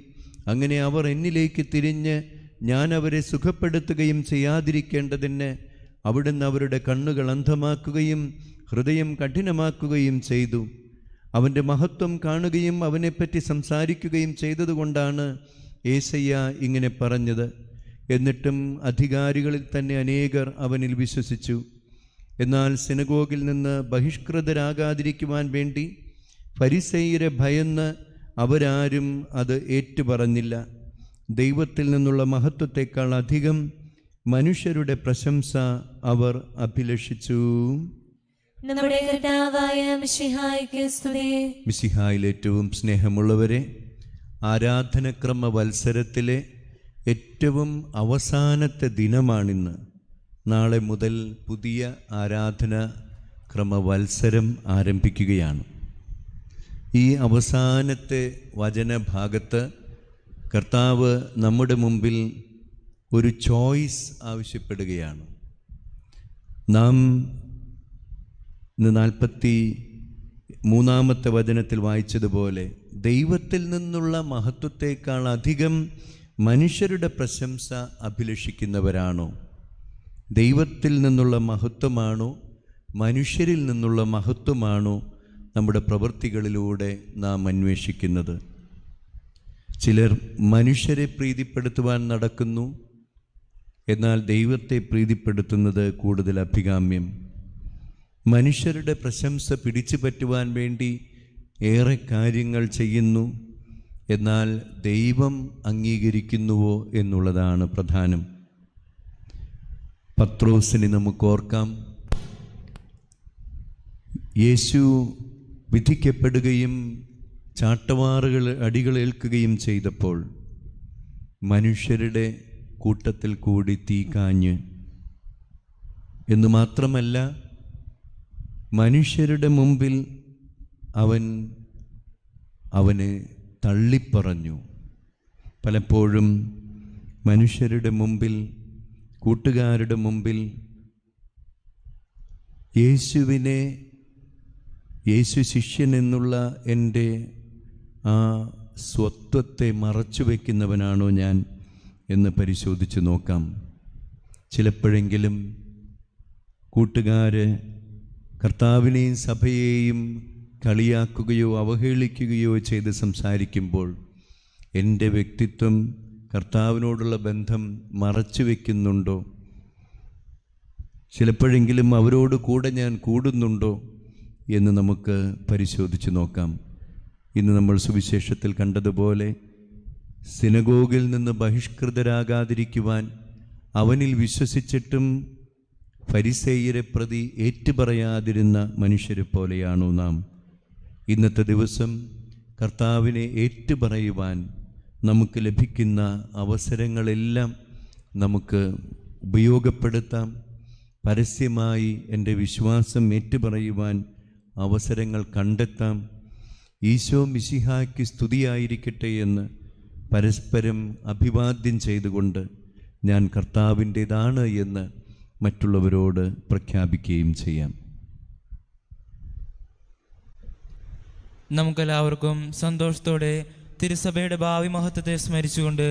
അങ്ങനെ അവർ എന്നിലേക്ക് തിരിഞ്ഞ് ഞാൻ അവരെ സുഖപ്പെടുത്തുകയും ചെയ്യാതിരിക്കേണ്ടതിന് അവിടുന്ന് അവരുടെ കണ്ണുകൾ അന്ധമാക്കുകയും ഹൃദയം കഠിനമാക്കുകയും ചെയ്തു അവൻ്റെ മഹത്വം കാണുകയും അവനെപ്പറ്റി സംസാരിക്കുകയും ചെയ്തതുകൊണ്ടാണ് ഏസയ്യ ഇങ്ങനെ പറഞ്ഞത് എന്നിട്ടും അധികാരികളിൽ തന്നെ അനേകർ അവനിൽ വിശ്വസിച്ചു എന്നാൽ സിനഗോഗിൽ നിന്ന് ബഹിഷ്കൃതരാകാതിരിക്കുവാൻ വേണ്ടി ഫരിസൈരെ ഭയന്ന് അവരാരും അത് ഏറ്റുപറഞ്ഞില്ല ദൈവത്തിൽ നിന്നുള്ള മഹത്വത്തെക്കാൾ അധികം മനുഷ്യരുടെ പ്രശംസ അവർ അഭിലഷിച്ചു നമ്മുടെ കർത്താവായ ഏറ്റവും സ്നേഹമുള്ളവരെ ആരാധനക്രമ വത്സരത്തിലെ ഏറ്റവും അവസാനത്തെ ദിനമാണിന്ന് നാളെ മുതൽ പുതിയ ആരാധന ക്രമവത്സരം ആരംഭിക്കുകയാണ് ഈ അവസാനത്തെ വചനഭാഗത്ത് കർത്താവ് നമ്മുടെ മുമ്പിൽ ഒരു ചോയ്സ് ആവശ്യപ്പെടുകയാണ് നാം ഇന്ന് നാൽപ്പത്തി മൂന്നാമത്തെ വചനത്തിൽ വായിച്ചതുപോലെ ദൈവത്തിൽ നിന്നുള്ള മഹത്വത്തേക്കാൾ അധികം മനുഷ്യരുടെ പ്രശംസ അഭിലഷിക്കുന്നവരാണോ ദൈവത്തിൽ നിന്നുള്ള മഹത്വമാണോ മനുഷ്യരിൽ നിന്നുള്ള മഹത്വമാണോ നമ്മുടെ പ്രവൃത്തികളിലൂടെ നാം അന്വേഷിക്കുന്നത് ചിലർ മനുഷ്യരെ പ്രീതിപ്പെടുത്തുവാൻ നടക്കുന്നു എന്നാൽ ദൈവത്തെ പ്രീതിപ്പെടുത്തുന്നത് കൂടുതൽ അഭികാമ്യം മനുഷ്യരുടെ പ്രശംസ പിടിച്ചു പറ്റുവാൻ വേണ്ടി ഏറെ കാര്യങ്ങൾ ചെയ്യുന്നു എന്നാൽ ദൈവം അംഗീകരിക്കുന്നുവോ എന്നുള്ളതാണ് പ്രധാനം പത്രോസിനെ നമുക്ക് ഓർക്കാം യേശു വിധിക്കപ്പെടുകയും ചാട്ടവാറുകൾ അടികളേൽക്കുകയും ചെയ്തപ്പോൾ മനുഷ്യരുടെ കൂട്ടത്തിൽ കൂടി തീ കാഞ്ഞ് എന്ന് മാത്രമല്ല മനുഷ്യരുടെ മുമ്പിൽ അവൻ അവനെ തള്ളിപ്പറഞ്ഞു പലപ്പോഴും മനുഷ്യരുടെ മുമ്പിൽ കൂട്ടുകാരുടെ മുമ്പിൽ യേശുവിനെ യേശു ശിഷ്യൻ എന്നുള്ള എൻ്റെ ആ സ്വത്വത്തെ മറച്ചു വയ്ക്കുന്നവനാണോ ഞാൻ എന്ന് പരിശോധിച്ച് നോക്കാം ചിലപ്പോഴെങ്കിലും കൂട്ടുകാർ കർത്താവിനെയും സഭയെയും കളിയാക്കുകയോ അവഹേളിക്കുകയോ ചെയ്ത് സംസാരിക്കുമ്പോൾ എൻ്റെ വ്യക്തിത്വം കർത്താവിനോടുള്ള ബന്ധം മറച്ചു വയ്ക്കുന്നുണ്ടോ ചിലപ്പോഴെങ്കിലും അവരോട് കൂടെ ഞാൻ കൂടുന്നുണ്ടോ എന്ന് നമുക്ക് പരിശോധിച്ച് നോക്കാം ഇന്ന് നമ്മൾ സുവിശേഷത്തിൽ കണ്ടതുപോലെ സിനഗോഗിൽ നിന്ന് ബഹിഷ്കൃതരാകാതിരിക്കുവാൻ അവനിൽ വിശ്വസിച്ചിട്ടും പരിസേയരെ പ്രതി ഏറ്റുപറയാതിരുന്ന മനുഷ്യരെ പോലെയാണോ നാം ഇന്നത്തെ ദിവസം കർത്താവിനെ ഏറ്റുപറയുവാൻ നമുക്ക് ലഭിക്കുന്ന അവസരങ്ങളെല്ലാം നമുക്ക് ഉപയോഗപ്പെടുത്താം പരസ്യമായി എൻ്റെ വിശ്വാസം ഏറ്റുപറയുവാൻ അവസരങ്ങൾ കണ്ടെത്താം ഈശോ മിശിഹായ്ക്ക് സ്തുതിയായിരിക്കട്ടെ എന്ന് പരസ്പരം അഭിവാദ്യം ചെയ്തുകൊണ്ട് ഞാൻ കർത്താവിൻ്റെതാണ് എന്ന് മറ്റുള്ളവരോട് പ്രഖ്യാപിക്കുകയും ചെയ്യാം നമുക്കെല്ലാവർക്കും സന്തോഷത്തോടെ തിരുസഭയുടെ ഭാവി മഹത്വത്തെ സ്മരിച്ചുകൊണ്ട്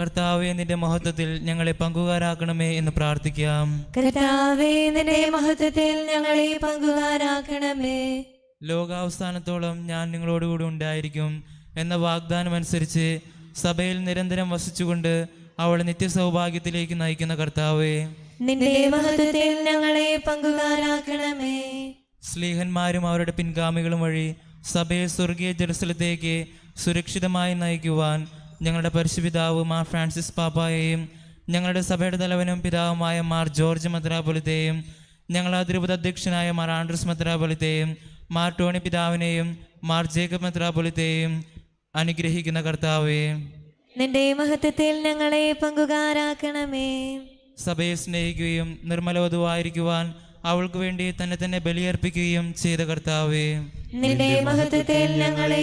കർത്താവെ നിന്റെ മഹത്വത്തിൽ ഞങ്ങളെ പങ്കുകാരാക്കണമേ എന്ന് പ്രാർത്ഥിക്കാം കർത്താവെ നിന്റെ മഹത്വത്തിൽ ഞങ്ങളെ പങ്കുകാരാക്കണമേ ലോകാവസാനത്തോളം ഞാൻ നിങ്ങളോടുകൂടി ഉണ്ടായിരിക്കും എന്ന വാഗ്ദാനം അനുസരിച്ച് സഭയിൽ നിരന്തരം വസിച്ചുകൊണ്ട് അവളെ നിത്യസൗഭാഗ്യത്തിലേക്ക് നയിക്കുന്ന കർത്താവെ നിന്റെ മഹത്വത്തിൽ ഞങ്ങളെ പങ്കുകാരാക്കണമേ സ്ലീഹന്മാരും അവരുടെ പിൻഗാമികളും വഴി സഭയെ സ്വർഗീയ ജലസ്ഥലത്തേക്ക് സുരക്ഷിതമായി നയിക്കുവാൻ ഞങ്ങളുടെ പരിശുപിതാവ് മാർ ഫ്രാൻസിസ് പാപ്പായെയും ഞങ്ങളുടെ സഭയുടെ തലവനും പിതാവുമായ മാർ ജോർജ് മദ്രാപൊലിത്തെയും ഞങ്ങളുടെ അതിരൂപത അധ്യക്ഷനായ മാർ ആൻഡ്രസ് മദ്രാപൊലിത്തെയും മാർ ടോണി പിതാവിനെയും മാർ ജേക്കബ് മദ്രാപൊലിത്തെയും അനുഗ്രഹിക്കുന്ന കർത്താവേ നിന്റെ മഹത്വത്തിൽ ഞങ്ങളെ പങ്കുകാരാക്കണമേ സഭയെ സ്നേഹിക്കുകയും നിർമ്മലവധുവായിരിക്കുവാൻ അവൾക്ക് വേണ്ടി തന്നെ തന്നെ ബലിയർപ്പിക്കുകയും ചെയ്ത കർത്താവേ നിന്റെ മഹത്വത്തിൽ ഞങ്ങളെ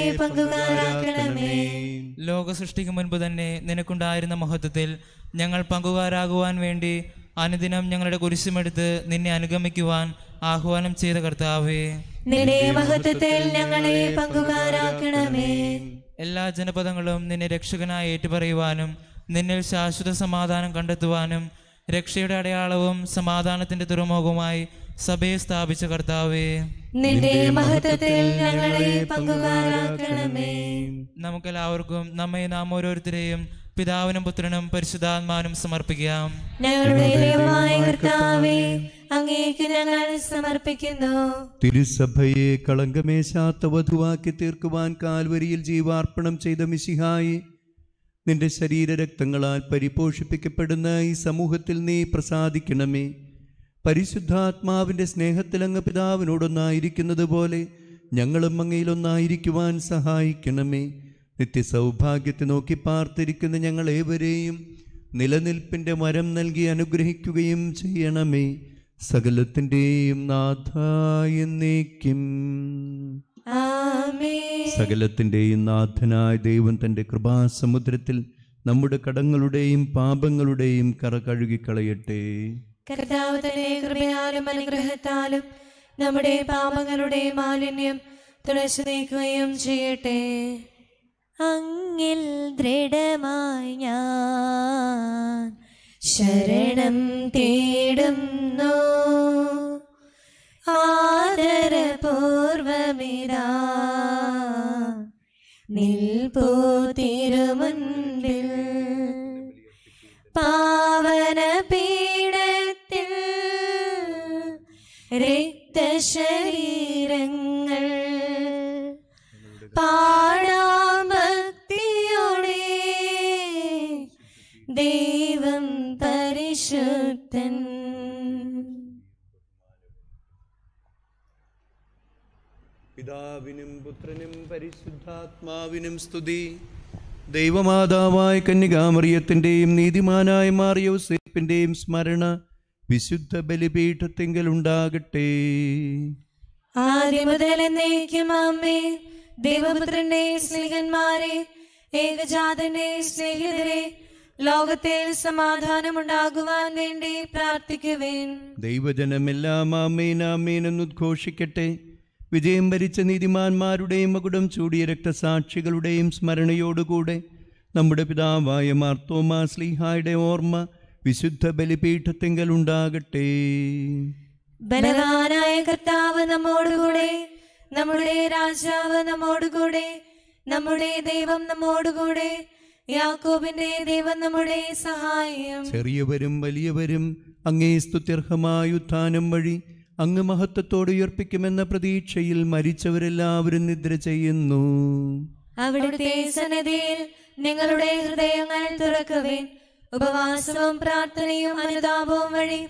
ലോക സൃഷ്ടിക്കും മുൻപ് തന്നെ നിനക്കുണ്ടായിരുന്ന മഹത്വത്തിൽ ഞങ്ങൾ പങ്കുകാരാകുവാൻ വേണ്ടി അനുദിനം ഞങ്ങളുടെ കുരിശുമെടുത്ത് നിന്നെ അനുഗമിക്കുവാൻ ആഹ്വാനം ചെയ്ത കർത്താവേ നിന്റെ മഹത്വത്തിൽ ഞങ്ങളെ പങ്കുകാരാക്കണമേ എല്ലാ ജനപദങ്ങളും നിന്നെ രക്ഷകനായി ഏറ്റുപറയുവാനും നിന്നിൽ ശാശ്വത സമാധാനം കണ്ടെത്തുവാനും രക്ഷയുടെ അടയാളവും സമാധാനത്തിന്റെ തുറമുഖവുമായി സഭയെ സ്ഥാപിച്ച കർത്താവേ നിന്റെ മഹത്വത്തിൽ ഞങ്ങളെ നമുക്കെല്ലാവർക്കും നമ്മെ നാം ഓരോരുത്തരെയും പിതാവിനും പുത്രനും പരിശുദ്ധാത്മാനും സമർപ്പിക്കാം ഞങ്ങളുടെ കർത്താവേ ഞങ്ങൾ സമർപ്പിക്കുന്നു തിരുസഭയെ കളങ്കമേശാത്ത വധുവാക്കി തീർക്കുവാൻ കാൽവരിയിൽ ജീവാർപ്പണം ചെയ്ത മിശിഹായി നിന്റെ ശരീരരക്തങ്ങളാൽ പരിപോഷിപ്പിക്കപ്പെടുന്ന ഈ സമൂഹത്തിൽ നീ പ്രസാദിക്കണമേ പരിശുദ്ധാത്മാവിൻ്റെ സ്നേഹത്തിലങ്ങ് പിതാവിനോടൊന്നായിരിക്കുന്നത് പോലെ ഞങ്ങളും അങ്ങയിലൊന്നായിരിക്കുവാൻ സഹായിക്കണമേ നിത്യസൗഭാഗ്യത്തെ നോക്കി പാർത്തിരിക്കുന്ന ഞങ്ങളേവരെയും നിലനിൽപ്പിൻ്റെ മരം നൽകി അനുഗ്രഹിക്കുകയും ചെയ്യണമേ സകലത്തിൻ്റെയും നാഥായ എന്നേക്കും സകലത്തിൻ്റെയും നാഥനായ ദൈവം തൻ്റെ കൃപാസമുദ്രത്തിൽ നമ്മുടെ കടങ്ങളുടെയും പാപങ്ങളുടെയും കറ കഴുകിക്കളയട്ടെ കർത്താവ് തന്നെ കൃപയാലും അനുഗ്രഹത്താലും നമ്മുടെ പാപങ്ങളുടെ മാലിന്യം തുളച്ചു നീക്കുകയും ചെയ്യട്ടെ അങ്ങിൽ ദൃഢമായി ഞാൻ ശരണം തേടുന്നു നിൽപ്പൂ തിരുമുൻ പരിശുദ്ധാത്മാവിനും സ്തുതി ദൈവമാതാവായ കന്യകാമറിയത്തിൻ്റെയും നീതിമാനായ മാറിയോസേപ്പിൻ്റെയും സ്മരണ വിശുദ്ധ ബലിപീഠത്തിങ്കൽ ഉണ്ടാകട്ടെ ആദ്യമുതലെന്നേക്കുമാമേ ദൈവപുത്രന്റെ സ്നേഹന്മാരെ ഏകജാതന്റെ സ്നേഹിതരെ ലോകത്തെ സമാധാനം ഉണ്ടാകുവാൻ വേണ്ടി പ്രാർത്ഥിക്കുവേൻ ദൈവജനമെല്ലാം ആമീൻ ആമീൻ എന്ന് ഉദ്ഘോഷിക്കട്ടെ വിജയം ഭരിച്ച നീതിമാന്മാരുടെയും മകുടം ചൂടിയ രക്തസാക്ഷികളുടെയും സ്മരണയോടുകൂടെ നമ്മുടെ പിതാവായ മാർത്തോമാ സ്ലീഹായുടെ ഓർമ്മ വിശുദ്ധ ബലിപീഠത്തെങ്കൽ ഉണ്ടാകട്ടെ ബലവാനായ കർത്താവ് നമ്മോടുകൂടെ നമ്മുടെ രാജാവ് നമ്മോടുകൂടെ നമ്മുടെ ദൈവം നമ്മോടുകൂടെ യാക്കോബിന്റെ ദൈവം നമ്മുടെ സഹായം ചെറിയവരും വലിയവരും അങ്ങേ സ്തുത്യർഹമായ ഉത്ഥാനം വഴി അങ്ങ് മഹത്വത്തോട് ഉയർപ്പിക്കുമെന്ന പ്രതീക്ഷയിൽ മരിച്ചവരെല്ലാവരും നിദ്ര ചെയ്യുന്നു നിങ്ങളുടെ ഹൃദയങ്ങൾ തുറക്കുവേൻ ഉപവാസവും പ്രാർത്ഥനയും അനുതാപവും വഴി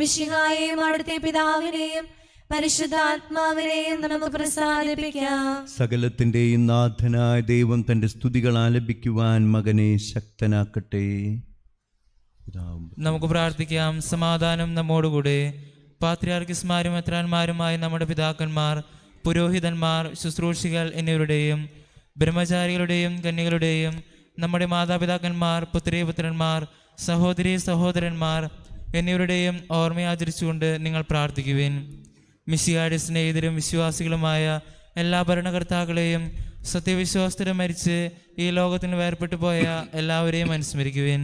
മിഷിഹായെയും അവിടുത്തെ പിതാവിനെയും പരിശുദ്ധാത്മാവിനെയും നമുക്ക് പ്രസാദിപ്പിക്കാം സകലത്തിന്റെയും നാഥനായ ദൈവം തന്റെ സ്തുതികൾ ആലപിക്കുവാൻ മകനെ ശക്തനാക്കട്ടെ നമുക്ക് പ്രാർത്ഥിക്കാം സമാധാനം നമ്മോടുകൂടെ പാത്രിയാർക്കിസ്മാരും എത്രാന്മാരുമായി നമ്മുടെ പിതാക്കന്മാർ പുരോഹിതന്മാർ ശുശ്രൂഷികൾ എന്നിവരുടെയും ബ്രഹ്മചാരികളുടെയും കന്യകളുടെയും നമ്മുടെ മാതാപിതാക്കന്മാർ പുത്രീപുത്രന്മാർ സഹോദരി സഹോദരന്മാർ എന്നിവരുടെയും ഓർമ്മയാചരിച്ചുകൊണ്ട് നിങ്ങൾ പ്രാർത്ഥിക്കുവിൻ മിശിയാടി സ്നേഹിതരും വിശ്വാസികളുമായ എല്ലാ ഭരണകർത്താക്കളെയും സത്യവിശ്വാസത്തിലും മരിച്ച് ഈ ലോകത്തിന് വേർപെട്ടു പോയ എല്ലാവരെയും അനുസ്മരിക്കുവിൻ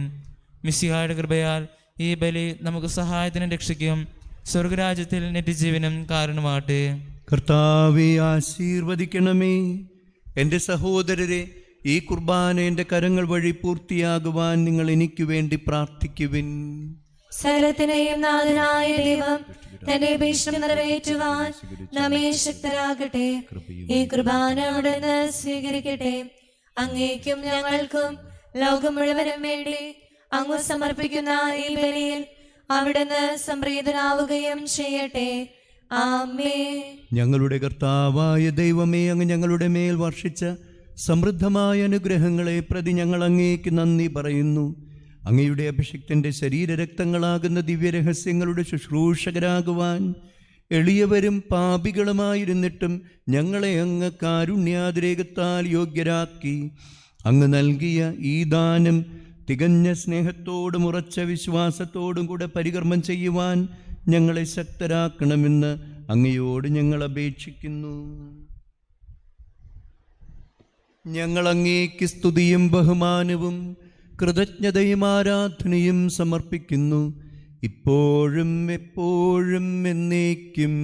മിശിഹായുടെ കൃപയാൽ ഈ ബലി നമുക്ക് സഹായത്തിനും രക്ഷിക്കും സ്വർഗരാജ്യത്തിൽ നിത്യജീവനം കാരണമാട്ടെ കർത്താവെ ആശീർവദിക്കണമേ എൻ്റെ സഹോദരരെ ഈ കുർബാന എൻ്റെ കരങ്ങൾ വഴി പൂർത്തിയാകുവാൻ നിങ്ങൾ എനിക്ക് വേണ്ടി പ്രാർത്ഥിക്കുവിൻ സകലത്തിനെയും നാഥനായ ദൈവം തന്റെ ഭീഷണി നിറവേറ്റുവാൻ നമ്മെ ശക്തരാകട്ടെ ഈ കുർബാന അവിടുന്ന് സ്വീകരിക്കട്ടെ അങ്ങേക്കും ഞങ്ങൾക്കും ലോകം മുഴുവനും വേണ്ടി അങ്ങ് സമർപ്പിക്കുന്ന ഈ ബലിയിൽ അവിടുന്ന് സംപ്രീതനാവുകയും ചെയ്യട്ടെ ആമേ ഞങ്ങളുടെ കർത്താവായ ദൈവമേ അങ്ങ് ഞങ്ങളുടെ മേൽ വർഷിച്ച സമൃദ്ധമായ അനുഗ്രഹങ്ങളെ പ്രതി ഞങ്ങൾ അങ്ങേക്ക് നന്ദി പറയുന്നു അങ്ങയുടെ അഭിഷിക്തൻ്റെ ശരീരരക്തങ്ങളാകുന്ന ദിവ്യരഹസ്യങ്ങളുടെ ശുശ്രൂഷകരാകുവാൻ എളിയവരും പാപികളുമായിരുന്നിട്ടും ഞങ്ങളെ അങ്ങ് കാരുണ്യാതിരേഖത്താൽ യോഗ്യരാക്കി അങ്ങ് നൽകിയ ഈ ദാനം തികഞ്ഞ സ്നേഹത്തോടും ഉറച്ച വിശ്വാസത്തോടും കൂടെ പരികർമ്മം ചെയ്യുവാൻ ഞങ്ങളെ ശക്തരാക്കണമെന്ന് അങ്ങയോട് ഞങ്ങൾ അപേക്ഷിക്കുന്നു ഞങ്ങൾ അങ്ങേക്ക് സ്തുതിയും ബഹുമാനവും കൃതജ്ഞതയും ആരാധനയും സമർപ്പിക്കുന്നു ഇപ്പോഴും എപ്പോഴും എന്നേക്കും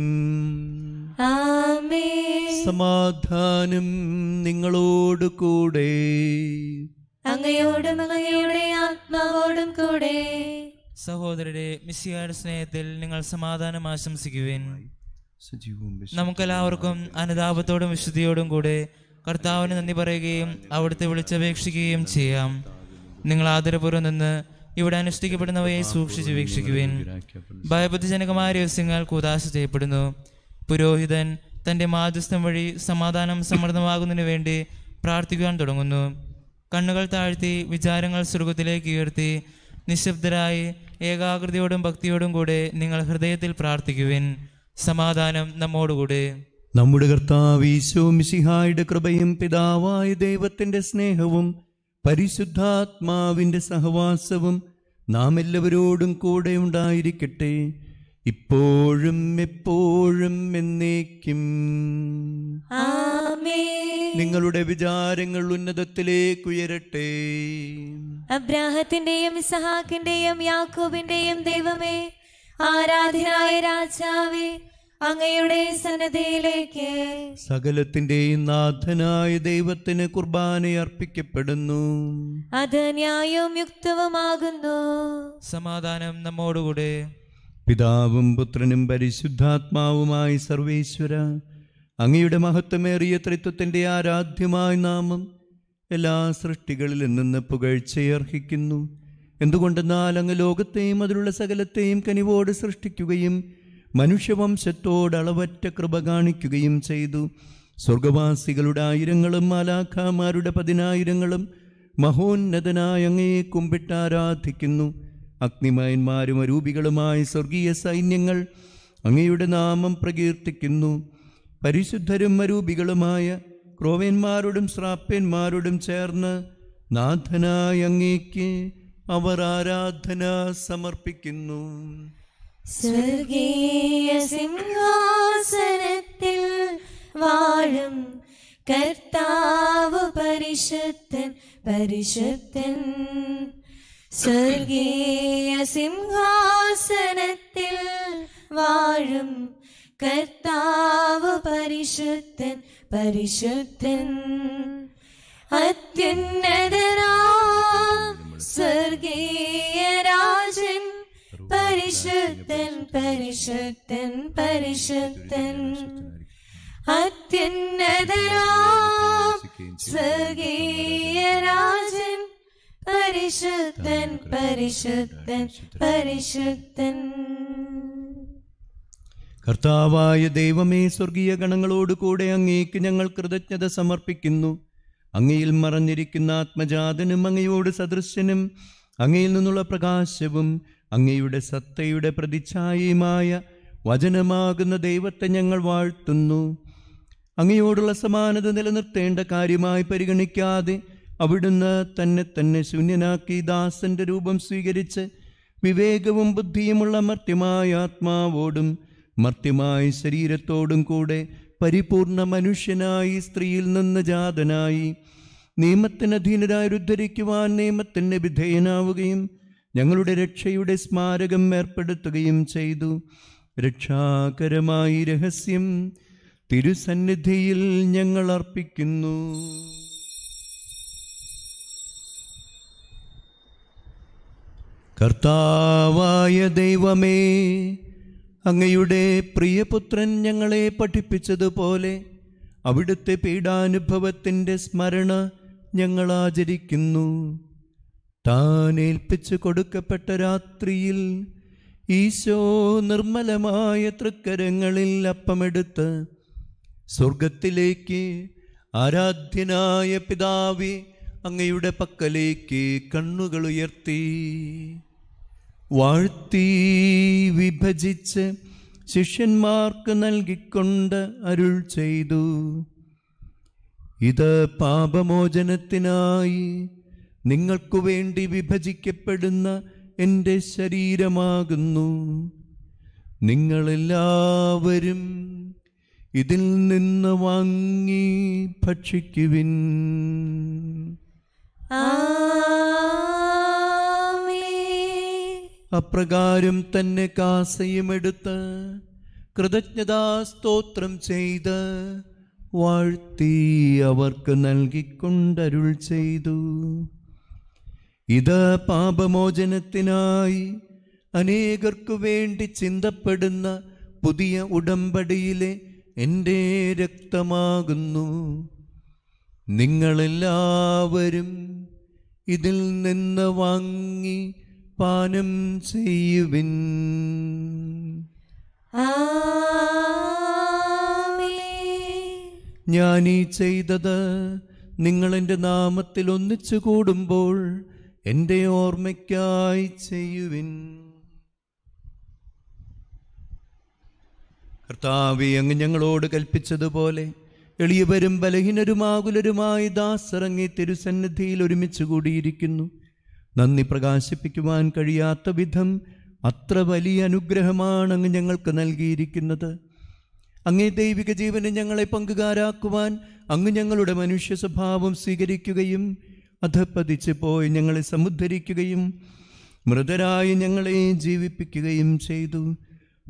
സമാധാനം നിങ്ങളോട് കൂടെ അങ്ങയോടും അങ്ങയുടെ ആത്മാവോടും കൂടെ സഹോദരരെ മിസ്സിയുടെ സ്നേഹത്തിൽ നിങ്ങൾ സമാധാനം ആശംസിക്കുവിൻ നമുക്കെല്ലാവർക്കും അനുതാപത്തോടും വിശുദ്ധിയോടും കൂടെ കർത്താവിന് നന്ദി പറയുകയും അവിടുത്തെ വിളിച്ചപേക്ഷിക്കുകയും ചെയ്യാം നിങ്ങൾ ആദരപൂർവ്വം നിന്ന് ഇവിടെ അനുഷ്ഠിക്കപ്പെടുന്നവയെ സൂക്ഷിച്ചു വീക്ഷിക്കുവിൻ ഭയബുദ്ധിജനകമായ രഹസ്യങ്ങൾ കൂതാശ ചെയ്യപ്പെടുന്നു പുരോഹിതൻ തൻ്റെ മാധ്യസ്ഥം വഴി സമാധാനം സമ്മർദ്ദമാകുന്നതിന് വേണ്ടി പ്രാർത്ഥിക്കുവാൻ തുടങ്ങുന്നു കണ്ണുകൾ താഴ്ത്തി വിചാരങ്ങൾ സ്വർഗത്തിലേക്ക് ഉയർത്തി നിശബ്ദരായി ഏകാഗ്രതയോടും ഭക്തിയോടും കൂടെ നിങ്ങൾ ഹൃദയത്തിൽ പ്രാർത്ഥിക്കുവിൻ സമാധാനം നമ്മോടുകൂടെ നമ്മുടെ കർത്താവീശോ മിസിഹായുടെ കൃപയും പിതാവായ ദൈവത്തിന്റെ സ്നേഹവും പരിശുദ്ധാത്മാവിന്റെ സഹവാസവും നാം എല്ലാവരോടും കൂടെ ഉണ്ടായിരിക്കട്ടെ ഇപ്പോഴും എപ്പോഴും എന്നേക്കും നിങ്ങളുടെ വിചാരങ്ങൾ ഉന്നതത്തിലേക്ക് ഉയരട്ടെ അബ്രാഹത്തിന്റെയും ഇസഹാക്കിന്റെയും യാക്കോബിന്റെയും ദൈവമേ ആരാധനായ രാജാവേ അങ്ങയുടെ സന്നദ്ധയിലേക്ക് സകലത്തിന്റെയും നാഥനായ ദൈവത്തിന് കുർബാന അർപ്പിക്കപ്പെടുന്നു അത് ന്യായവും യുക്തവുമാകുന്നു സമാധാനം നമ്മോടുകൂടെ പിതാവും പുത്രനും പരിശുദ്ധാത്മാവുമായി സർവേശ്വര അങ്ങയുടെ മഹത്വമേറിയ ത്രിത്വത്തിൻ്റെ ആരാധ്യമായ നാമം എല്ലാ സൃഷ്ടികളിൽ നിന്ന് പുകഴ്ചയർഹിക്കുന്നു എന്തുകൊണ്ടെന്നാൽ അങ്ങ് ലോകത്തെയും അതിലുള്ള സകലത്തെയും കനിവോട് സൃഷ്ടിക്കുകയും മനുഷ്യവംശത്തോട് അളവറ്റ കൃപ കാണിക്കുകയും ചെയ്തു സ്വർഗവാസികളുടെ ആയിരങ്ങളും മാലാഖാമാരുടെ പതിനായിരങ്ങളും മഹോന്നതനായ അങ്ങയെ കുമ്പിട്ടാരാധിക്കുന്നു ആരാധിക്കുന്നു അഗ്നിമയന്മാരും അരൂപികളുമായ സ്വർഗീയ സൈന്യങ്ങൾ അങ്ങയുടെ നാമം പ്രകീർത്തിക്കുന്നു പരിശുദ്ധരും അരൂപികളുമായ ക്രോവേന്മാരോടും ശ്രാപ്യന്മാരോടും ചേർന്ന് നാഥനായ അങ്ങേക്ക് അവർ ആരാധന സമർപ്പിക്കുന്നു സ്വർഗീയ സിംഹാസനത്തിൽ വാഴും കർത്താവ് പരിശുദ്ധൻ പരിശുദ്ധൻ സ്വർഗീയ സിംഹാസനത്തിൽ വാഴും കർത്താവ് പരിശുദ്ധൻ പരിശുദ്ധൻ അത്യുന്നതരാ സ്വർഗീയ രാജൻ പരിശുദ്ധൻ പരിശുദ്ധൻ പരിശുദ്ധൻ അത്യുന്നതരാ സ്വർഗീയ രാജൻ പരിശുദ്ധൻ പരിശുദ്ധൻ പരിശുദ്ധൻ കർത്താവായ ദൈവമേ സ്വർഗീയ ഗണങ്ങളോട് കൂടെ അങ്ങേക്ക് ഞങ്ങൾ കൃതജ്ഞത സമർപ്പിക്കുന്നു അങ്ങയിൽ മറഞ്ഞിരിക്കുന്ന ആത്മജാതനും അങ്ങയോട് സദൃശ്യനും അങ്ങയിൽ നിന്നുള്ള പ്രകാശവും അങ്ങയുടെ സത്തയുടെ പ്രതിച്ഛായയുമായ വചനമാകുന്ന ദൈവത്തെ ഞങ്ങൾ വാഴ്ത്തുന്നു അങ്ങയോടുള്ള സമാനത നിലനിർത്തേണ്ട കാര്യമായി പരിഗണിക്കാതെ അവിടുന്ന് തന്നെ തന്നെ ശൂന്യനാക്കി ദാസന്റെ രൂപം സ്വീകരിച്ച് വിവേകവും ബുദ്ധിയുമുള്ള മർത്യമായ ആത്മാവോടും മർത്യമായ ശരീരത്തോടും കൂടെ പരിപൂർണ മനുഷ്യനായി സ്ത്രീയിൽ നിന്ന് ജാതനായി നിയമത്തിനധീനരായി ഉദ്ധരിക്കുവാൻ നിയമത്തിന് വിധേയനാവുകയും ഞങ്ങളുടെ രക്ഷയുടെ സ്മാരകം ഏർപ്പെടുത്തുകയും ചെയ്തു രക്ഷാകരമായി രഹസ്യം തിരുസന്നിധിയിൽ ഞങ്ങൾ അർപ്പിക്കുന്നു കർത്താവായ ദൈവമേ അങ്ങയുടെ പ്രിയപുത്രൻ ഞങ്ങളെ പഠിപ്പിച്ചതുപോലെ അവിടുത്തെ പീഡാനുഭവത്തിൻ്റെ സ്മരണ ഞങ്ങൾ ആചരിക്കുന്നു താൻ ഏൽപ്പിച്ചു കൊടുക്കപ്പെട്ട രാത്രിയിൽ ഈശോ നിർമ്മലമായ തൃക്കരങ്ങളിൽ അപ്പമെടുത്ത് സ്വർഗത്തിലേക്ക് ആരാധ്യനായ പിതാവി അങ്ങയുടെ പക്കലേക്ക് കണ്ണുകൾ ഉയർത്തി വാഴ്ത്തി വിഭജിച്ച് ശിഷ്യന്മാർക്ക് നൽകിക്കൊണ്ട് അരുൾ ചെയ്തു ഇത് പാപമോചനത്തിനായി നിങ്ങൾക്കു വേണ്ടി വിഭജിക്കപ്പെടുന്ന എൻ്റെ ശരീരമാകുന്നു നിങ്ങളെല്ലാവരും ഇതിൽ നിന്ന് വാങ്ങി ഭക്ഷിക്കുവിൻ ആ അപ്രകാരം തന്നെ എടുത്ത് കൃതജ്ഞതാ സ്തോത്രം ചെയ്ത് വാഴ്ത്തി അവർക്ക് നൽകിക്കൊണ്ടരുൾ ചെയ്തു ഇത് പാപമോചനത്തിനായി അനേകർക്കു വേണ്ടി ചിന്തപ്പെടുന്ന പുതിയ ഉടമ്പടിയിലെ എൻ്റെ രക്തമാകുന്നു നിങ്ങളെല്ലാവരും ഇതിൽ നിന്ന് വാങ്ങി പാനം ചെയ്യുവിൻ ഞാനീ ചെയ്തത് നിങ്ങളെൻ്റെ നാമത്തിൽ ഒന്നിച്ചു കൂടുമ്പോൾ എൻ്റെ ഓർമ്മയ്ക്കായി ചെയ്യുവിൻ കർത്താവി അങ്ങ് ഞങ്ങളോട് കൽപ്പിച്ചതുപോലെ എളിയവരും ബലഹീനരുമാകുലരുമായി ദാസിറങ്ങി തിരുസന്നിധിയിൽ ഒരുമിച്ച് കൂടിയിരിക്കുന്നു നന്ദി പ്രകാശിപ്പിക്കുവാൻ കഴിയാത്ത വിധം അത്ര വലിയ അനുഗ്രഹമാണ് അങ്ങ് ഞങ്ങൾക്ക് നൽകിയിരിക്കുന്നത് അങ്ങേ ദൈവിക ജീവനെ ഞങ്ങളെ പങ്കുകാരാക്കുവാൻ അങ്ങ് ഞങ്ങളുടെ മനുഷ്യ സ്വഭാവം സ്വീകരിക്കുകയും അധപ്പതിച്ച് പോയി ഞങ്ങളെ സമുദ്ധരിക്കുകയും മൃതരായി ഞങ്ങളെ ജീവിപ്പിക്കുകയും ചെയ്തു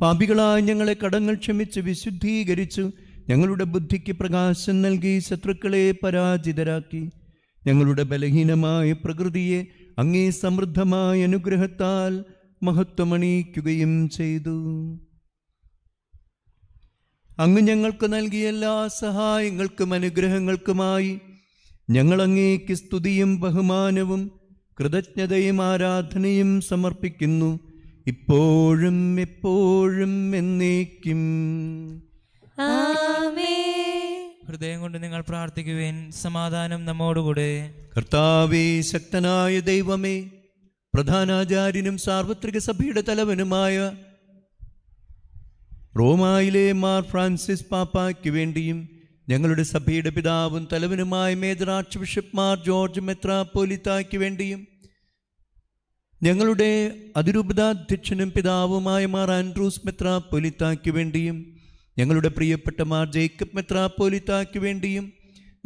പാപികളായി ഞങ്ങളെ കടങ്ങൾ ക്ഷമിച്ച് വിശുദ്ധീകരിച്ചു ഞങ്ങളുടെ ബുദ്ധിക്ക് പ്രകാശം നൽകി ശത്രുക്കളെ പരാജിതരാക്കി ഞങ്ങളുടെ ബലഹീനമായ പ്രകൃതിയെ അങ്ങേ സമൃദ്ധമായ അനുഗ്രഹത്താൽ മഹത്വമണിയിക്കുകയും ചെയ്തു അങ്ങ് ഞങ്ങൾക്ക് നൽകിയ എല്ലാ സഹായങ്ങൾക്കും അനുഗ്രഹങ്ങൾക്കുമായി ഞങ്ങൾ സ്തുതിയും ബഹുമാനവും കൃതജ്ഞതയും ആരാധനയും സമർപ്പിക്കുന്നു ഇപ്പോഴും എപ്പോഴും എന്നേക്കും ആമേ ഹൃദയം കൊണ്ട് നിങ്ങൾ പ്രാർത്ഥിക്കുവേൻ സമാധാനം നമ്മോടുകൂടെ കർത്താവേ ശക്തനായ ദൈവമേ പ്രധാനാചാര്യനും സാർവത്രിക സഭയുടെ തലവനുമായ റോമായിലെ മാർ ഫ്രാൻസിസ് പാപ്പയ്ക്ക് വേണ്ടിയും ഞങ്ങളുടെ സഭയുടെ പിതാവും തലവനുമായ major archbishop Mar George മെത്രാപ്പോലിത്തായ്ക്ക് വേണ്ടിയും ഞങ്ങളുടെ അതിരൂപതാധ്യക്ഷനും പിതാവുമായ മാർ ആൻഡ്രൂസ് മെത്രാപ്പൊലിത്തായ്ക്ക് വേണ്ടിയും ഞങ്ങളുടെ പ്രിയപ്പെട്ട മാർ ജേക്കബ് മെത്രാപ്പോലിത്താക്ക് വേണ്ടിയും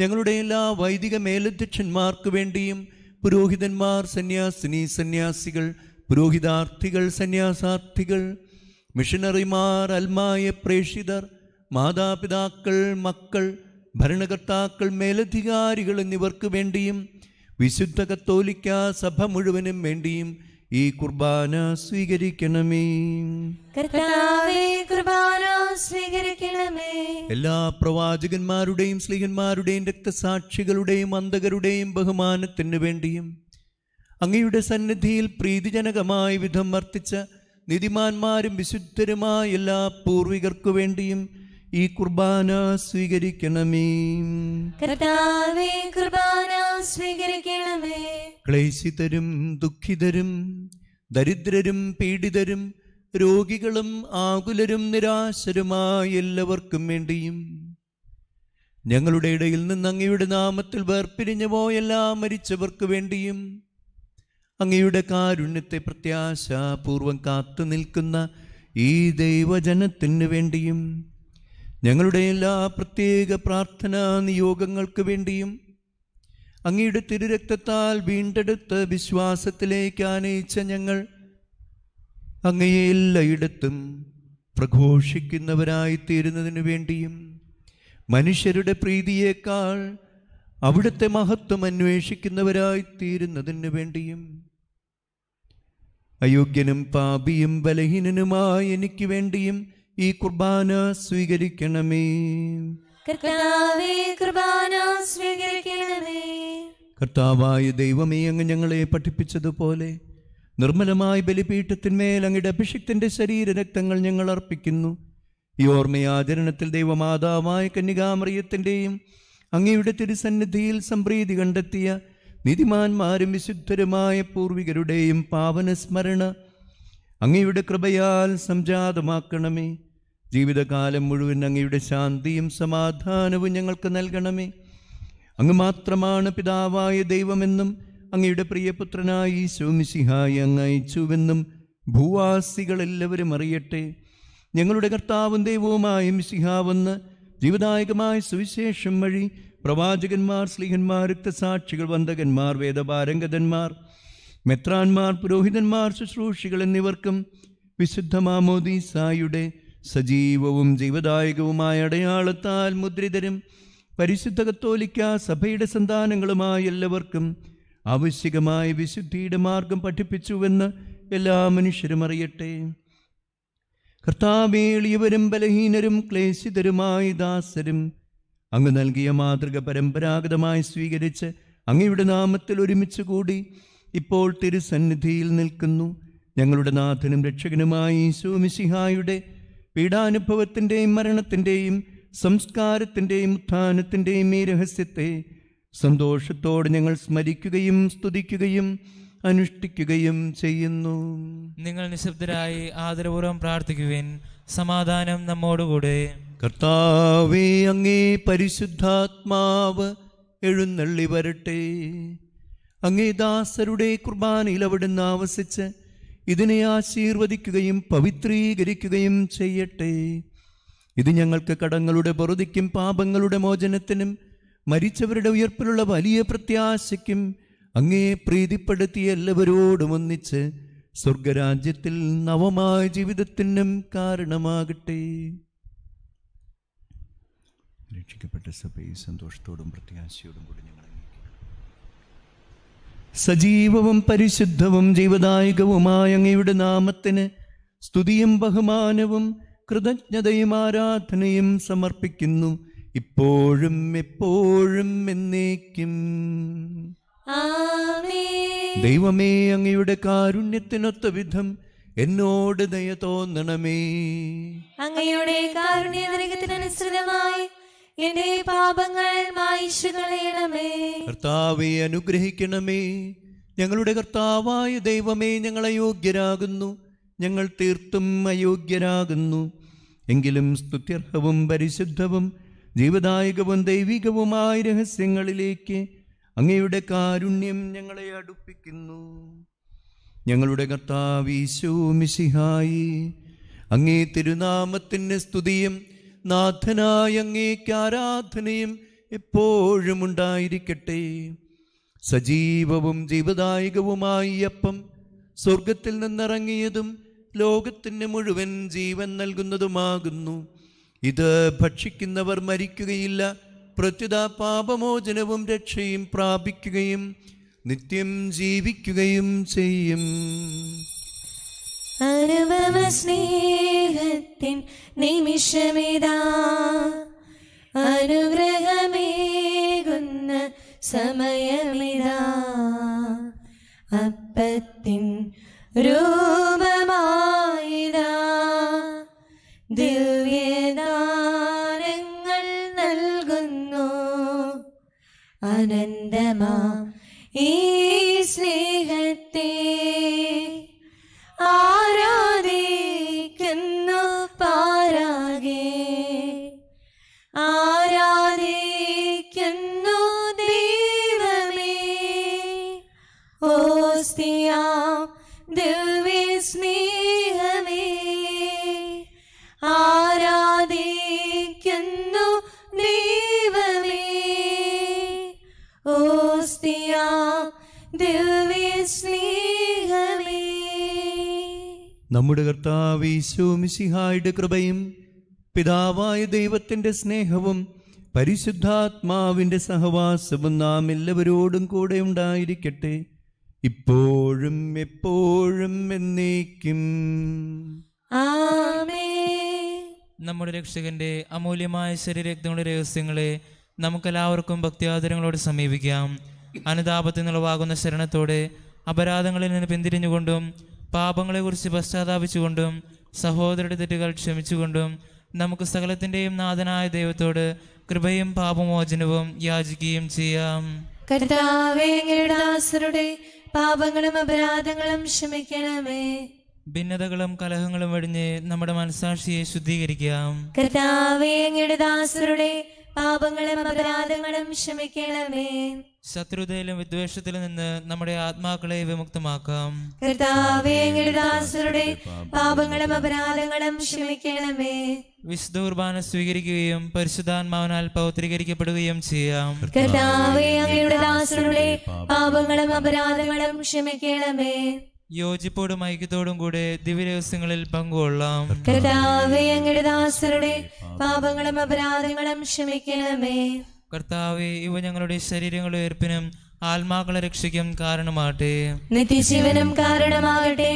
ഞങ്ങളുടെ എല്ലാ വൈദിക മേലധ്യക്ഷന്മാർക്ക് വേണ്ടിയും പുരോഹിതന്മാർ സന്യാസിനി സന്യാസികൾ പുരോഹിതാർത്ഥികൾ സന്യാസാർത്ഥികൾ മിഷനറിമാർ അൽമായ പ്രേഷിതർ മാതാപിതാക്കൾ മക്കൾ ഭരണകർത്താക്കൾ മേലധികാരികൾ എന്നിവർക്ക് വേണ്ടിയും വിശുദ്ധ കത്തോലിക്ക സഭ മുഴുവനും വേണ്ടിയും ഈ കുർബാന സ്വീകരിക്കണമേ കർത്താവേ കുർബാന സ്വീകരിക്കണമേ എല്ലാ പ്രവാചകന്മാരുടെയും സ്ലീഹന്മാരുടെയും രക്തസാക്ഷികളുടെയും അന്തകരുടെയും ബഹുമാനത്തിന് വേണ്ടിയും അങ്ങയുടെ സന്നിധിയിൽ പ്രീതിജനകമായ വിധം വർത്തിച്ച നിതിമാന്മാരും വിശുദ്ധരുമായ എല്ലാ പൂർവികർക്കു വേണ്ടിയും ഈ കുർബാന സ്വീകരിക്കണമേ കർത്താവേ കുർബാന സ്വീകരിക്കണമേ ക്ലേശിതരും ദുഃഖിതരും ദരിദ്രരും പീഡിതരും രോഗികളും ആകുലരും നിരാശരുമായ എല്ലാവർക്കും വേണ്ടിയും ഞങ്ങളുടെ ഇടയിൽ നിന്ന് അങ്ങയുടെ നാമത്തിൽ വേർപിരിഞ്ഞു പോയെല്ലാ മരിച്ചവർക്ക് വേണ്ടിയും അങ്ങയുടെ കാരുണ്യത്തെ പ്രത്യാശാപൂർവം കാത്തു നിൽക്കുന്ന ഈ ദൈവജനത്തിനു വേണ്ടിയും ഞങ്ങളുടെ എല്ലാ പ്രത്യേക പ്രാർത്ഥനാ നിയോഗങ്ങൾക്ക് വേണ്ടിയും അങ്ങയുടെ തിരുരക്തത്താൽ വീണ്ടെടുത്ത് വിശ്വാസത്തിലേക്ക് ആനയിച്ച ഞങ്ങൾ അങ്ങയെ എല്ലായിടത്തും പ്രഘോഷിക്കുന്നവരായിത്തീരുന്നതിനു വേണ്ടിയും മനുഷ്യരുടെ പ്രീതിയേക്കാൾ അവിടുത്തെ മഹത്വം അന്വേഷിക്കുന്നവരായിത്തീരുന്നതിനു വേണ്ടിയും അയോഗ്യനും പാപിയും ബലഹീനനുമായ എനിക്ക് വേണ്ടിയും ഈ കുർബാന സ്വീകരിക്കണമേ കർത്താവേ കുർബാന സ്വീകരിക്കണമേ കർത്താവായ ദൈവമേ അങ്ങ് ഞങ്ങളെ പഠിപ്പിച്ചതുപോലെ നിർമ്മലമായി ബലിപീഠത്തിന്മേൽ അങ്ങയുടെ അഭിഷിക്തിന്റെ ശരീര രക്തങ്ങൾ ഞങ്ങൾ അർപ്പിക്കുന്നു ഈ ഓർമ്മയാചരണത്തിൽ ദൈവമാതാവായ കന്യകാമറിയത്തിൻ്റെയും അങ്ങയുടെ തിരുസന്നിധിയിൽ സംപ്രീതി കണ്ടെത്തിയ നീതിമാന്മാരും വിശുദ്ധരുമായ പൂർവികരുടെയും പാവന സ്മരണ അങ്ങയുടെ കൃപയാൽ സംജാതമാക്കണമേ ജീവിതകാലം മുഴുവൻ അങ്ങയുടെ ശാന്തിയും സമാധാനവും ഞങ്ങൾക്ക് നൽകണമേ അങ്ങ് മാത്രമാണ് പിതാവായ ദൈവമെന്നും അങ്ങയുടെ പ്രിയപുത്രനായി സോമിശിഹായി അങ്ങ് അയച്ചുവെന്നും ഭൂവാസികളെല്ലാവരും അറിയട്ടെ ഞങ്ങളുടെ കർത്താവും ദൈവവുമായ മിശിഹാവെന്ന് ജീവദായകമായ സുവിശേഷം വഴി പ്രവാചകന്മാർ സ്ലീഹന്മാർ രക്തസാക്ഷികൾ വന്ദകന്മാർ വേദപാരംഗതന്മാർ മെത്രാന്മാർ പുരോഹിതന്മാർ ശുശ്രൂഷികൾ എന്നിവർക്കും വിശുദ്ധ മാമോദീസായുടെ സജീവവും ജീവദായകവുമായ അടയാളത്താൽ മുദ്രിതരും പരിശുദ്ധ കത്തോലിക്ക സഭയുടെ സന്താനങ്ങളുമായ എല്ലാവർക്കും ആവശ്യകമായ വിശുദ്ധിയുടെ മാർഗം പഠിപ്പിച്ചുവെന്ന് എല്ലാ മനുഷ്യരും അറിയട്ടെ കർത്താവേളിയവരും ബലഹീനരും ക്ലേശിതരുമായ ദാസരും അങ്ങ് നൽകിയ മാതൃക പരമ്പരാഗതമായി സ്വീകരിച്ച് അങ്ങയുടെ നാമത്തിൽ ഒരുമിച്ച് കൂടി ഇപ്പോൾ തിരുസന്നിധിയിൽ നിൽക്കുന്നു ഞങ്ങളുടെ നാഥനും രക്ഷകനുമായി സോമിസിഹായുടെ പീഡാനുഭവത്തിൻ്റെയും മരണത്തിൻ്റെയും സംസ്കാരത്തിൻ്റെയും ഉത്ഥാനത്തിൻ്റെയും ഈ രഹസ്യത്തെ സന്തോഷത്തോടെ ഞങ്ങൾ സ്മരിക്കുകയും സ്തുതിക്കുകയും അനുഷ്ഠിക്കുകയും ചെയ്യുന്നു നിങ്ങൾ നിശബ്ദരായി ആദരപൂർവ്വം പ്രാർത്ഥിക്കുവിൻ സമാധാനം നമ്മോടുകൂടെ കർത്താവേ അങ്ങേ പരിശുദ്ധാത്മാവ് എഴുന്നള്ളി വരട്ടെ അങ്ങേ ദാസരുടെ കുർബാനയിൽ അവിടുന്ന് ആവസിച്ച് ഇതിനെ ആശീർവദിക്കുകയും പവിത്രീകരിക്കുകയും ചെയ്യട്ടെ ഇത് ഞങ്ങൾക്ക് കടങ്ങളുടെ പൊറുതിക്കും പാപങ്ങളുടെ മോചനത്തിനും മരിച്ചവരുടെ ഉയർപ്പിലുള്ള വലിയ പ്രത്യാശയ്ക്കും അങ്ങേ പ്രീതിപ്പെടുത്തിയ എല്ലാവരോടും ഒന്നിച്ച് സ്വർഗരാജ്യത്തിൽ നവമായ ജീവിതത്തിനും കാരണമാകട്ടെ രക്ഷിക്കപ്പെട്ട സഭയെ സന്തോഷത്തോടും പ്രത്യാശയോടും കൂടി ഞങ്ങളെ സജീവവും പരിശുദ്ധവും ജീവദായകവുമായ അങ്ങയുടെ നാമത്തിന് സ്തുതിയും ബഹുമാനവും കൃതജ്ഞതയും ആരാധനയും സമർപ്പിക്കുന്നു ഇപ്പോഴും എപ്പോഴും എന്നേക്കും ദൈവമേ അങ്ങയുടെ കാരുണ്യത്തിനൊത്ത വിധം എന്നോട് ദയ തോന്നണമേ അങ്ങയുടെ കാരുണ്യതരകത്തിനനുസൃതമായി എന്റെ പാപങ്ങൾ മായിച്ചു കർത്താവെ അനുഗ്രഹിക്കണമേ ഞങ്ങളുടെ കർത്താവായ ദൈവമേ ഞങ്ങൾ അയോഗ്യരാകുന്നു ഞങ്ങൾ തീർത്തും അയോഗ്യരാകുന്നു എങ്കിലും സ്തുത്യർഹവും പരിശുദ്ധവും ജീവദായകവും ദൈവികവുമായ രഹസ്യങ്ങളിലേക്ക് അങ്ങയുടെ കാരുണ്യം ഞങ്ങളെ അടുപ്പിക്കുന്നു ഞങ്ങളുടെ കർത്താവ് ഈശോ മിശിഹായി അങ്ങേ തിരുനാമത്തിൻ്റെ സ്തുതിയും നാഥനായ ആരാധനയും എപ്പോഴും ഉണ്ടായിരിക്കട്ടെ സജീവവും ജീവദായകവുമായി അപ്പം സ്വർഗത്തിൽ നിന്നിറങ്ങിയതും ലോകത്തിന് മുഴുവൻ ജീവൻ നൽകുന്നതുമാകുന്നു ഇത് ഭക്ഷിക്കുന്നവർ മരിക്കുകയില്ല പ്രത്യുത പാപമോചനവും രക്ഷയും പ്രാപിക്കുകയും നിത്യം ജീവിക്കുകയും ചെയ്യും അനുപമ സ്നേഹത്തിൻ നിമിഷമിതാ അനുഗ്രഹമേകുന്ന സമയമിതാ അപ്പത്തിൻ രൂപമായിതാ ദിവ്യദാനങ്ങൾ നൽകുന്നു അനന്തമാ ഈ സ്നേഹത്തെ നമ്മുടെ കർത്താവീശോമിസിഹായുടെ കൃപയും പിതാവായ ദൈവത്തിൻ്റെ സ്നേഹവും പരിശുദ്ധാത്മാവിൻ്റെ സഹവാസവും നാം എല്ലാവരോടും കൂടെ ഉണ്ടായിരിക്കട്ടെ ഇപ്പോഴും എപ്പോഴും എന്നേക്കും നമ്മുടെ രക്ഷകന്റെ അമൂല്യമായ ശരീരങ്ങളുടെ രഹസ്യങ്ങളെ നമുക്കെല്ലാവർക്കും ഭക്തിയാദരങ്ങളോട് സമീപിക്കാം അനുതാപത്തിനുളവാകുന്ന ശരണത്തോടെ അപരാധങ്ങളിൽ നിന്ന് പിന്തിരിഞ്ഞുകൊണ്ടും പാപങ്ങളെക്കുറിച്ച് പശ്ചാത്താപിച്ചുകൊണ്ടും സഹോദരുടെ തെറ്റുകൾ ക്ഷമിച്ചുകൊണ്ടും നമുക്ക് സകലത്തിൻ്റെയും നാഥനായ ദൈവത്തോട് കൃപയും പാപമോചനവും യാചിക്കുകയും ചെയ്യാം കർത്താവേ പാപങ്ങളും അപരാധങ്ങളും ക്ഷമിക്കണമേ ഭിന്നതകളും കലഹങ്ങളും വഴിഞ്ഞ് നമ്മുടെ മനസാക്ഷിയെ ശുദ്ധീകരിക്കാം കർത്താവേ ദാസരുടെ പാപങ്ങളും അപരാധങ്ങളും ക്ഷമിക്കണമേ ശത്രുതയിലും വിദ്വേഷത്തിലും നിന്ന് നമ്മുടെ ആത്മാക്കളെ വിമുക്തമാക്കാം കർത്താവേ പാപങ്ങളും അപരാധങ്ങളും ക്ഷമിക്കണമേ വിശുദ്ധുർബാന സ്വീകരിക്കുകയും പരിശുദ്ധാത്മാവിനാൽ പൗത്രീകരിക്കപ്പെടുകയും ചെയ്യാം കർത്താവേ അങ്ങയുടെ ദാസരുടെ പാപങ്ങളും അപരാധങ്ങളും ക്ഷമിക്കണമേ യോജിപ്പോടും ഐക്യത്തോടും കൂടെ ദിവ്യരഹസ്യങ്ങളിൽ പങ്കുകൊള്ളാം കർത്താവേ ദാസരുടെ പാപങ്ങളും അപരാധങ്ങളും ക്ഷമിക്കണമേ കർത്താവ് ഇവ ഞങ്ങളുടെ ശരീരങ്ങളുടെ ഉയർപ്പിനും ആത്മാക്കളെ രക്ഷിക്കും കാരണമാകട്ടെ നിത്യജീവനം കാരണമാകട്ടെ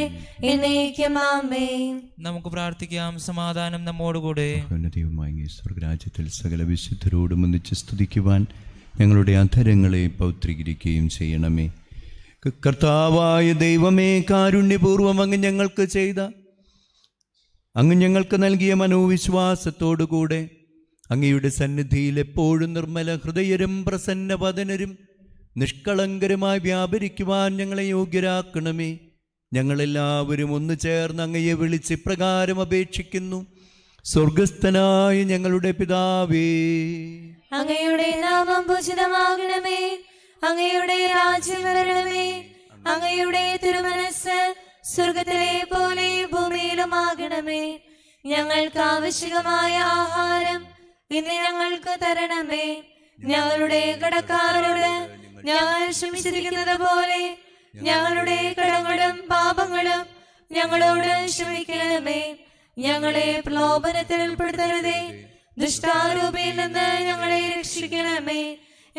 നമുക്ക് പ്രാർത്ഥിക്കാം സമാധാനം നമ്മോടുകൂടെ സ്വർഗരാജ്യത്തിൽ സകല വിശുദ്ധരോടും ഒന്നിച്ച് സ്തുതിക്കുവാൻ ഞങ്ങളുടെ അധരങ്ങളെ പൗത്രീകരിക്കുകയും ചെയ്യണമേ കർത്താവായ ദൈവമേ കാരുണ്യപൂർവം അങ്ങ് ഞങ്ങൾക്ക് ചെയ്ത അങ്ങ് ഞങ്ങൾക്ക് നൽകിയ മനോവിശ്വാസത്തോടുകൂടെ അങ്ങയുടെ സന്നിധിയിൽ എപ്പോഴും നിർമ്മല ഹൃദയരും പ്രസന്നവദനരും നിഷ്കളങ്കരമായി വ്യാപരിക്കുവാൻ ഞങ്ങളെ യോഗ്യരാക്കണമേ ഞങ്ങളെല്ലാവരും ഒന്ന് ചേർന്ന് അങ്ങയെ വിളിച്ച് പ്രകാരം അപേക്ഷിക്കുന്നു സ്വർഗസ്ഥനായ ഞങ്ങളുടെ പിതാവേ അങ്ങയുടെ നാമം പൂജിതമാകണമേ അങ്ങയുടെ രാജ്യം വരണമേ അങ്ങയുടെ തിരുമനസ് സ്വർഗത്തിലെ പോലെ ഭൂമിയിലുമാകണമേ ഞങ്ങൾക്ക് ആവശ്യമായ ആഹാരം ഇന്ന് ഞങ്ങൾക്ക് തരണമേ ഞങ്ങളുടെ കടക്കാരോട് ഞങ്ങൾ ക്ഷമിച്ചിരിക്കുന്നത് പോലെ ഞങ്ങളുടെ കടങ്ങളും പാപങ്ങളും ഞങ്ങളോട് ക്ഷമിക്കണമേ ഞങ്ങളെ പ്രലോഭനത്തിൽ ഉൾപ്പെടുത്തരുതേ ദുഷ്ടാരൂപയിൽ നിന്ന് ഞങ്ങളെ രക്ഷിക്കണമേ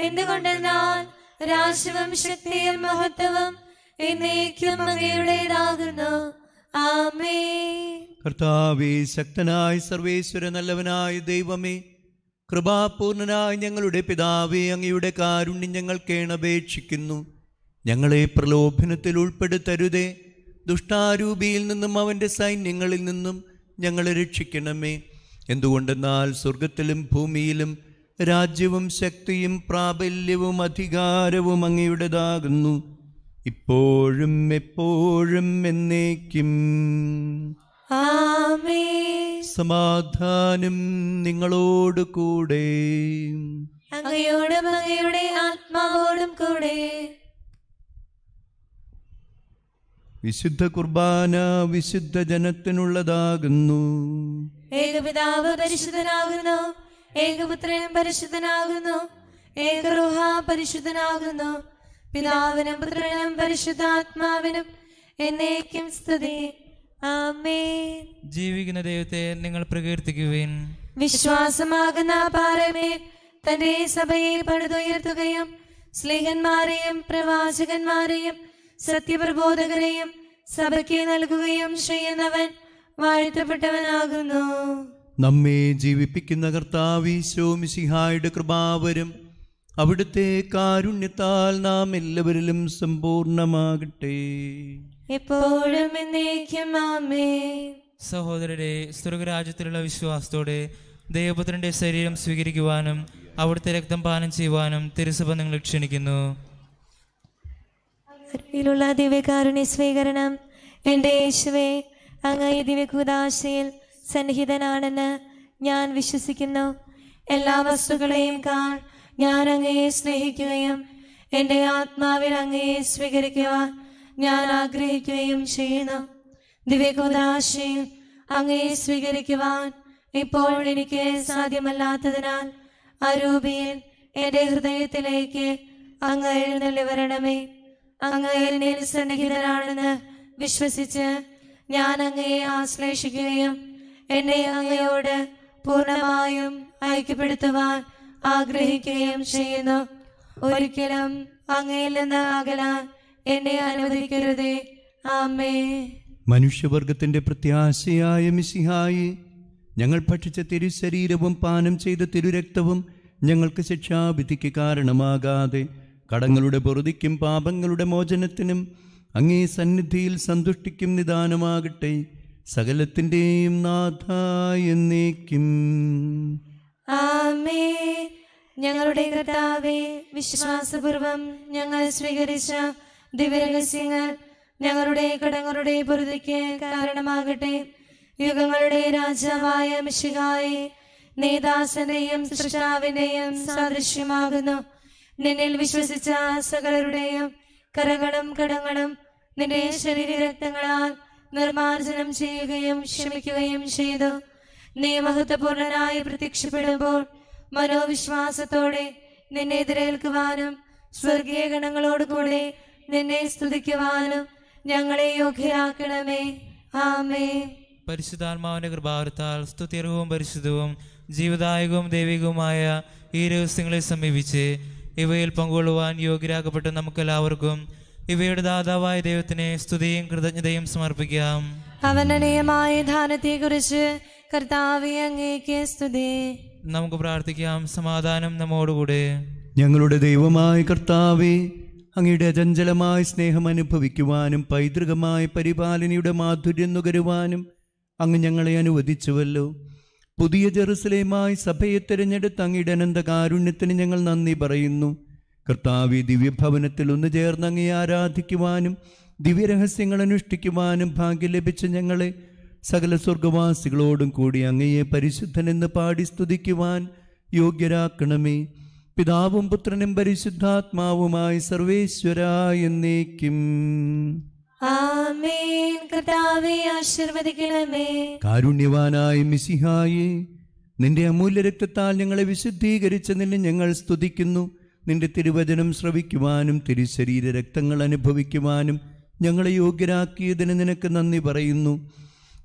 എന്തുകൊണ്ടെന്നാൽ രാശിവം ശക്തിയിൽ മഹത്വം എന്നേക്കും അങ്ങയുടേതാകുന്നു ആമേ കർത്താവേ ശക്തനായ സർവേശ്വര നല്ലവനായ ദൈവമേ കൃപാപൂർണനായ ഞങ്ങളുടെ പിതാവേ അങ്ങയുടെ കാരുണ്യം ഞങ്ങൾ കേണപേക്ഷിക്കുന്നു ഞങ്ങളെ പ്രലോഭനത്തിൽ ഉൾപ്പെടുത്തരുതേ ദുഷ്ടാരൂപിയിൽ നിന്നും അവൻ്റെ സൈന്യങ്ങളിൽ നിന്നും ഞങ്ങളെ രക്ഷിക്കണമേ എന്തുകൊണ്ടെന്നാൽ സ്വർഗത്തിലും ഭൂമിയിലും രാജ്യവും ശക്തിയും പ്രാബല്യവും അധികാരവും അങ്ങയുടേതാകുന്നു ഇപ്പോഴും എപ്പോഴും എന്നേക്കും സമാധാനം നിങ്ങളോട് കൂടെ അങ്ങയോടും അങ്ങയുടെ ആത്മാവോടും കൂടെ വിശുദ്ധ കുർബാന വിശുദ്ധ ജനത്തിനുള്ളതാകുന്നു ഏകപിതാവ് പരിശുദ്ധനാകുന്നു ഏകപുത്രൻ പരിശുദ്ധനാകുന്നു ഏകറുഹ പരിശുദ്ധനാകുന്നു പിതാവിനും പുത്രനും പരിശുദ്ധാത്മാവിനും എന്നേക്കും സ്തുതി ജീവിക്കുന്ന ദൈവത്തെ നിങ്ങൾ പ്രകീർത്തിക്കുവേൻ വിശ്വാസമാകുന്ന പാറമേ തന്റെ സഭയെ പണിതുയർത്തുകയും സ്ലേഹന്മാരെയും പ്രവാചകന്മാരെയും സത്യപ്രബോധകരെയും സഭയ്ക്ക് നൽകുകയും ചെയ്യുന്നവൻ വാഴ്ത്തപ്പെട്ടവനാകുന്നു നമ്മെ ജീവിപ്പിക്കുന്ന കർത്താവിശോമിസിഹായുടെ കൃപാവരും അവിടുത്തെ കാരുണ്യത്താൽ നാം എല്ലാവരിലും സമ്പൂർണമാകട്ടെ എപ്പോഴും സഹോദരരെ സ്വർഗരാജ്യത്തിലുള്ള വിശ്വാസത്തോടെ ദൈവപുത്രന്റെ ശരീരം സ്വീകരിക്കുവാനും അവിടുത്തെ രക്തം പാനം ചെയ്യുവാനും തിരുസഭ നിങ്ങൾ ക്ഷണിക്കുന്നു ദിവ്യകാരുണ്യ സ്വീകരണം എൻ്റെ യേശുവേ അങ്ങ് ദിവ്യകൂദാശയിൽ സന്നിഹിതനാണെന്ന് ഞാൻ വിശ്വസിക്കുന്നു എല്ലാ വസ്തുക്കളെയും കാൾ ഞാൻ അങ്ങയെ സ്നേഹിക്കുകയും എൻ്റെ ആത്മാവിൽ അങ്ങയെ സ്വീകരിക്കുവാൻ ഞാൻ ആഗ്രഹിക്കുകയും ചെയ്യുന്നു ദിവ്യകുദാശയും അങ്ങയെ സ്വീകരിക്കുവാൻ ഇപ്പോൾ എനിക്ക് സാധ്യമല്ലാത്തതിനാൽ അരൂപിയിൽ എൻ്റെ ഹൃദയത്തിലേക്ക് അങ്ങ് എഴുന്നള്ളി വരണമേ അങ്ങ് എന്നിൽ സന്നിഹിതനാണെന്ന് വിശ്വസിച്ച് ഞാൻ അങ്ങയെ ആശ്ലേഷിക്കുകയും എന്നെ അങ്ങയോട് പൂർണമായും ഐക്യപ്പെടുത്തുവാൻ ആഗ്രഹിക്കുകയും ചെയ്യുന്നു ഒരിക്കലും അങ്ങയിൽ നിന്ന് അകലാൻ എന്നെ അനുവദിക്കരുതേ ആമേ മനുഷ്യവർഗത്തിന്റെ പ്രത്യാശയായ മിസിഹായി ഞങ്ങൾ ഭക്ഷിച്ച തിരുശരീരവും പാനം ചെയ്ത തിരുരക്തവും ഞങ്ങൾക്ക് ശിക്ഷാവിധിക്ക് കാരണമാകാതെ കടങ്ങളുടെ പൊറുതിക്കും പാപങ്ങളുടെ മോചനത്തിനും അങ്ങേ സന്നിധിയിൽ സന്തുഷ്ടിക്കും നിദാനമാകട്ടെ സകലത്തിൻ്റെയും നാഥ എന്നേക്കും ആമേ ഞങ്ങളുടെ കർത്താവെ വിശ്വാസപൂർവം ഞങ്ങൾ സ്വീകരിച്ച ദിവ്യരഹസ്യങ്ങൾ ഞങ്ങളുടെ കടങ്ങളുടെ പൊരുതിക്ക് കാരണമാകട്ടെ യുഗങ്ങളുടെ രാജാവായ മിശികായി നീദാസനെയും സൃഷ്ടാവിനെയും സാദൃശ്യമാകുന്നു നിന്നിൽ വിശ്വസിച്ച സകലരുടെയും കരകളും കടങ്ങളും നിന്റെ ശരീരരക്തങ്ങളാൽ നിർമാർജനം ചെയ്യുകയും ക്ഷമിക്കുകയും ചെയ്തു നിയമഹത്വപൂർണനായി പ്രത്യക്ഷപ്പെടുമ്പോൾ മനോവിശ്വാസത്തോടെ നിന്നെ എതിരേൽക്കുവാനും സ്വർഗീയ കൂടെ നിന്നെ സ്തുതിക്കുവാനും ഞങ്ങളെ യോഗ്യരാക്കണമേ ആമേ പരിശുദ്ധാത്മാവിന്റെ കൃപാവർത്താൽ സ്തുതിർവും പരിശുദ്ധവും ജീവദായകവും ദൈവികവുമായ ഈ രഹസ്യങ്ങളെ സമീപിച്ച് ഇവയിൽ പങ്കുകൊള്ളുവാൻ യോഗ്യരാക്കപ്പെട്ട നമുക്കെല്ലാവർക്കും ഇവയുടെ ദാതാവായ ദൈവത്തിനെ സ്തുതിയും കൃതജ്ഞതയും സമർപ്പിക്കാം അവനനീയമായ ദാനത്തെക്കുറിച്ച് കർത്താവെ അങ്ങേക്ക് സ്തുതി നമുക്ക് പ്രാർത്ഥിക്കാം സമാധാനം നമ്മോടുകൂടെ ഞങ്ങളുടെ ദൈവമായ കർത്താവെ അങ്ങയുടെ അചഞ്ചലമായ സ്നേഹം അനുഭവിക്കുവാനും പൈതൃകമായ പരിപാലനയുടെ മാധുര്യം നുകരുവാനും അങ്ങ് ഞങ്ങളെ അനുവദിച്ചുവല്ലോ പുതിയ ജെറുസലേമായി സഭയെ തിരഞ്ഞെടുത്ത് അങ്ങയുടെ അനന്തകാരുണ്യത്തിന് ഞങ്ങൾ നന്ദി പറയുന്നു കർത്താവ് ദിവ്യഭവനത്തിൽ ഒന്ന് ചേർന്നങ്ങി ആരാധിക്കുവാനും ദിവ്യരഹസ്യങ്ങൾ അനുഷ്ഠിക്കുവാനും ഭാഗ്യം ലഭിച്ച ഞങ്ങളെ സകല സ്വർഗവാസികളോടും കൂടി അങ്ങയെ പരിശുദ്ധനെന്ന് പാടി സ്തുതിക്കുവാൻ യോഗ്യരാക്കണമേ പിതാവും പുത്രനും പരിശുദ്ധാത്മാവുമായി സർവേശ്വര എന്നേക്കും കാരുണ്യവാനായ മിസിഹായെ നിന്റെ അമൂല്യ രക്തത്താൽ ഞങ്ങളെ വിശുദ്ധീകരിച്ചതിന് ഞങ്ങൾ സ്തുതിക്കുന്നു നിന്റെ തിരുവചനം ശ്രവിക്കുവാനും തിരുശരീര രക്തങ്ങൾ അനുഭവിക്കുവാനും ഞങ്ങളെ യോഗ്യരാക്കിയതിന് നിനക്ക് നന്ദി പറയുന്നു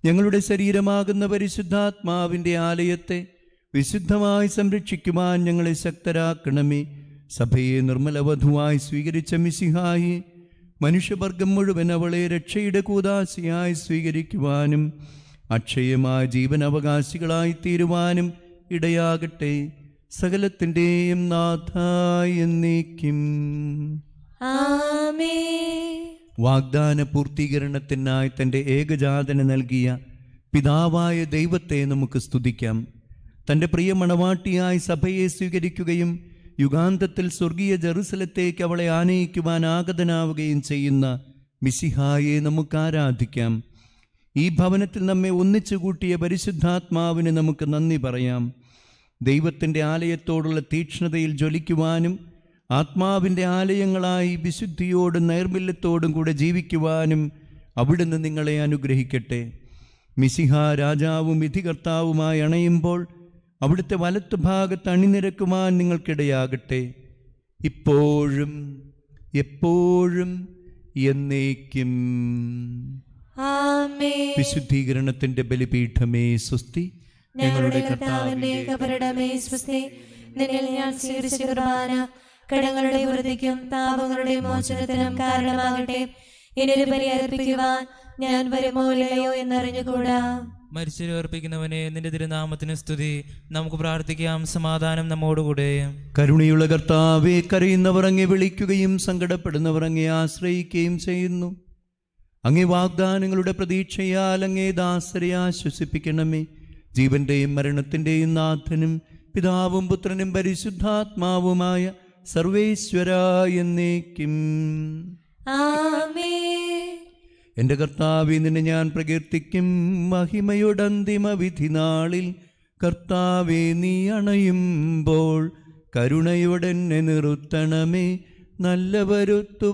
ഞങ്ങളുടെ ശരീരമാകുന്ന പരിശുദ്ധാത്മാവിൻ്റെ ആലയത്തെ വിശുദ്ധമായി സംരക്ഷിക്കുവാൻ ഞങ്ങളെ ശക്തരാക്കണമേ സഭയെ നിർമ്മലവധുവായി സ്വീകരിച്ച മിസിഹായി മനുഷ്യവർഗം മുഴുവൻ അവളെ രക്ഷയുടെ കൂതാശിയായി സ്വീകരിക്കുവാനും അക്ഷയമായ ജീവനവകാശികളായി തീരുവാനും ഇടയാകട്ടെ സകലത്തിൻ്റെയും നാഥായ എന്നേക്കും വാഗ്ദാന പൂർത്തീകരണത്തിനായി തൻ്റെ ഏകജാതന നൽകിയ പിതാവായ ദൈവത്തെ നമുക്ക് സ്തുതിക്കാം തൻ്റെ പ്രിയ മണവാട്ടിയായി സഭയെ സ്വീകരിക്കുകയും യുഗാന്തത്തിൽ സ്വർഗീയ ജെറുസലത്തേക്ക് അവളെ ആനയിക്കുവാൻ ആഗതനാവുകയും ചെയ്യുന്ന മിസിഹായെ നമുക്ക് ആരാധിക്കാം ഈ ഭവനത്തിൽ നമ്മെ ഒന്നിച്ചു കൂട്ടിയ പരിശുദ്ധാത്മാവിന് നമുക്ക് നന്ദി പറയാം ദൈവത്തിൻ്റെ ആലയത്തോടുള്ള തീക്ഷ്ണതയിൽ ജ്വലിക്കുവാനും ആത്മാവിൻ്റെ ആലയങ്ങളായി വിശുദ്ധിയോടും നൈർമല്യത്തോടും കൂടെ ജീവിക്കുവാനും അവിടുന്ന് നിങ്ങളെ അനുഗ്രഹിക്കട്ടെ മിസിഹ രാജാവും വിധികർത്താവുമായി അണയുമ്പോൾ അവിടുത്തെ വലത്ത് ഭാഗത്ത് അണിനിരക്കുവാൻ നിങ്ങൾക്കിടയാകട്ടെ ഇപ്പോഴും എപ്പോഴും എന്നേക്കും വിശുദ്ധീകരണത്തിൻ്റെ ബലിപീഠമേ സ്വസ്തി ഞങ്ങളുടെ കർത്താവിന്റെ കപരടമേ സ്വസ്തി നിന്നിൽ ഞാൻ സ്വീകരിച്ച കുർബാന കടങ്ങളുടെ വൃദ്ധിക്കും താപങ്ങളുടെ മോചനത്തിനും കാരണമാകട്ടെ എന്നൊരു ബലി അർപ്പിക്കുവാൻ ഞാൻ വരുമോലയോ എന്നറിഞ്ഞുകൂടാ മരിച്ചവരെ അർപ്പിക്കുന്നവനെ നിന്റെ തിരുനാമത്തിന് സ്തുതി നമുക്ക് പ്രാർത്ഥിക്കാം സമാധാനം നമ്മോടുകൂടെ കരുണയുള്ള കർത്താവെ കരയുന്നവർ അങ്ങെ വിളിക്കുകയും സങ്കടപ്പെടുന്നവർ അങ്ങെ ആശ്രയിക്കുകയും ചെയ്യുന്നു അങ്ങേ വാഗ്ദാനങ്ങളുടെ പ്രതീക്ഷയാൽ അങ്ങേ ദാസരെ ആശ്വസിപ്പിക്കണമേ ജീവന്റെയും മരണത്തിൻ്റെയും നാഥനും പിതാവും പുത്രനും പരിശുദ്ധാത്മാവുമായ സർവേശ്വര എന്നേക്കും എൻ്റെ കർത്താവി നിന്നെ ഞാൻ പ്രകീർത്തിക്കും മഹിമയുടെ വിധി നാളിൽ കർത്താവെ നീ അണയുമ്പോൾ കരുണയോടെ എന്നെ നിറുത്തണമേ നല്ല വരുത്തു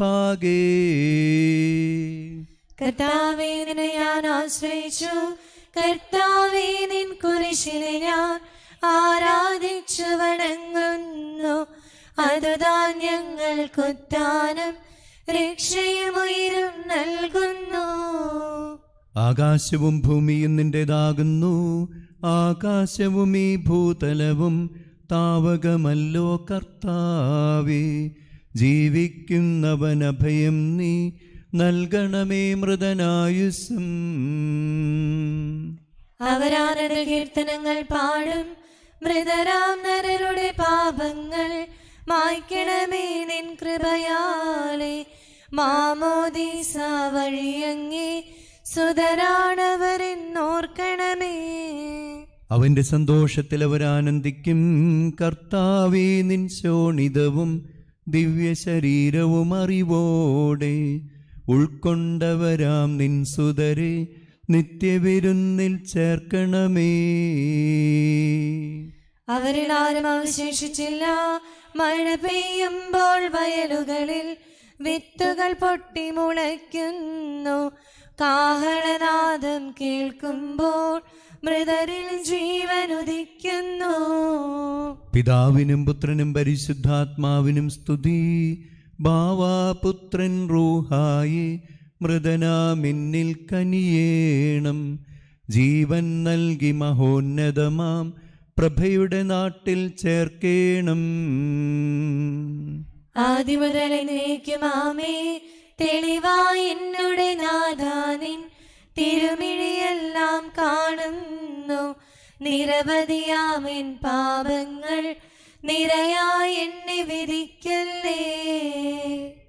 ഭാഗേ കർത്താവേ നിന്നെ ഞാൻ ആശ്രയിച്ചു കർത്താവേ നിൻ കുരിശിനെ ഞാൻ ആരാധിച്ചു വണങ്ങുന്നു അതുതാൻ ഞങ്ങൾക്കുത്താനും രക്ഷയുമുയരും നൽകുന്നു ആകാശവും ഭൂമിയും നിന്റേതാകുന്നു ആകാശവും ഈ ഭൂതലവും താവകമല്ലോ കർത്താവേ ജീവിക്കുന്നവനഭയം നീ നൽകണമേ മൃതനായുസം അവരാനത് കീർത്തനങ്ങൾ പാടും മൃതരാം നരരുടെ പാപങ്ങൾ മായ്ക്കണമേ നിൻ കൃപയാളെ മാമോദീസ വഴിയങ്ങി സുതരാണവരെന്നോർക്കണമേ അവന്റെ സന്തോഷത്തിൽ അവരാനന്ദിക്കും കർത്താവേ നിൻ ശോണിതവും ദിവ്യ ശരീരവും അറിവോടെ ഉൾക്കൊണ്ടവരാം നിൻ സുതരേ നിത്യവിരുന്നിൽ ചേർക്കണമേ അവരിൽ ആരും അവശേഷിച്ചില്ല മഴ പെയ്യുമ്പോൾ വയലുകളിൽ വിത്തുകൾ പൊട്ടി മുളയ്ക്കുന്നു കാഹളനാദം കേൾക്കുമ്പോൾ മൃതരിൽ ജീവൻ ഉദിക്കുന്നു പിതാവിനും പുത്രനും പരിശുദ്ധാത്മാവിനും സ്തുതി പുത്രൻ റൂഹായേ മൃതനാമിന്നിൽ കനിയേണം ജീവൻ നൽകി മഹോന്നതമാം പ്രഭയുടെ നാട്ടിൽ ചേർക്കേണം ആദിമുതലേക്കുമാമേ തെളിവായി എന്നുടെ നാഥാനിൻ തിരുമിഴിയെല്ലാം കാണുന്നു നിരവധിയാമിൻ പാപങ്ങൾ നിരയായി എന്നെ വിധിക്കല്ലേ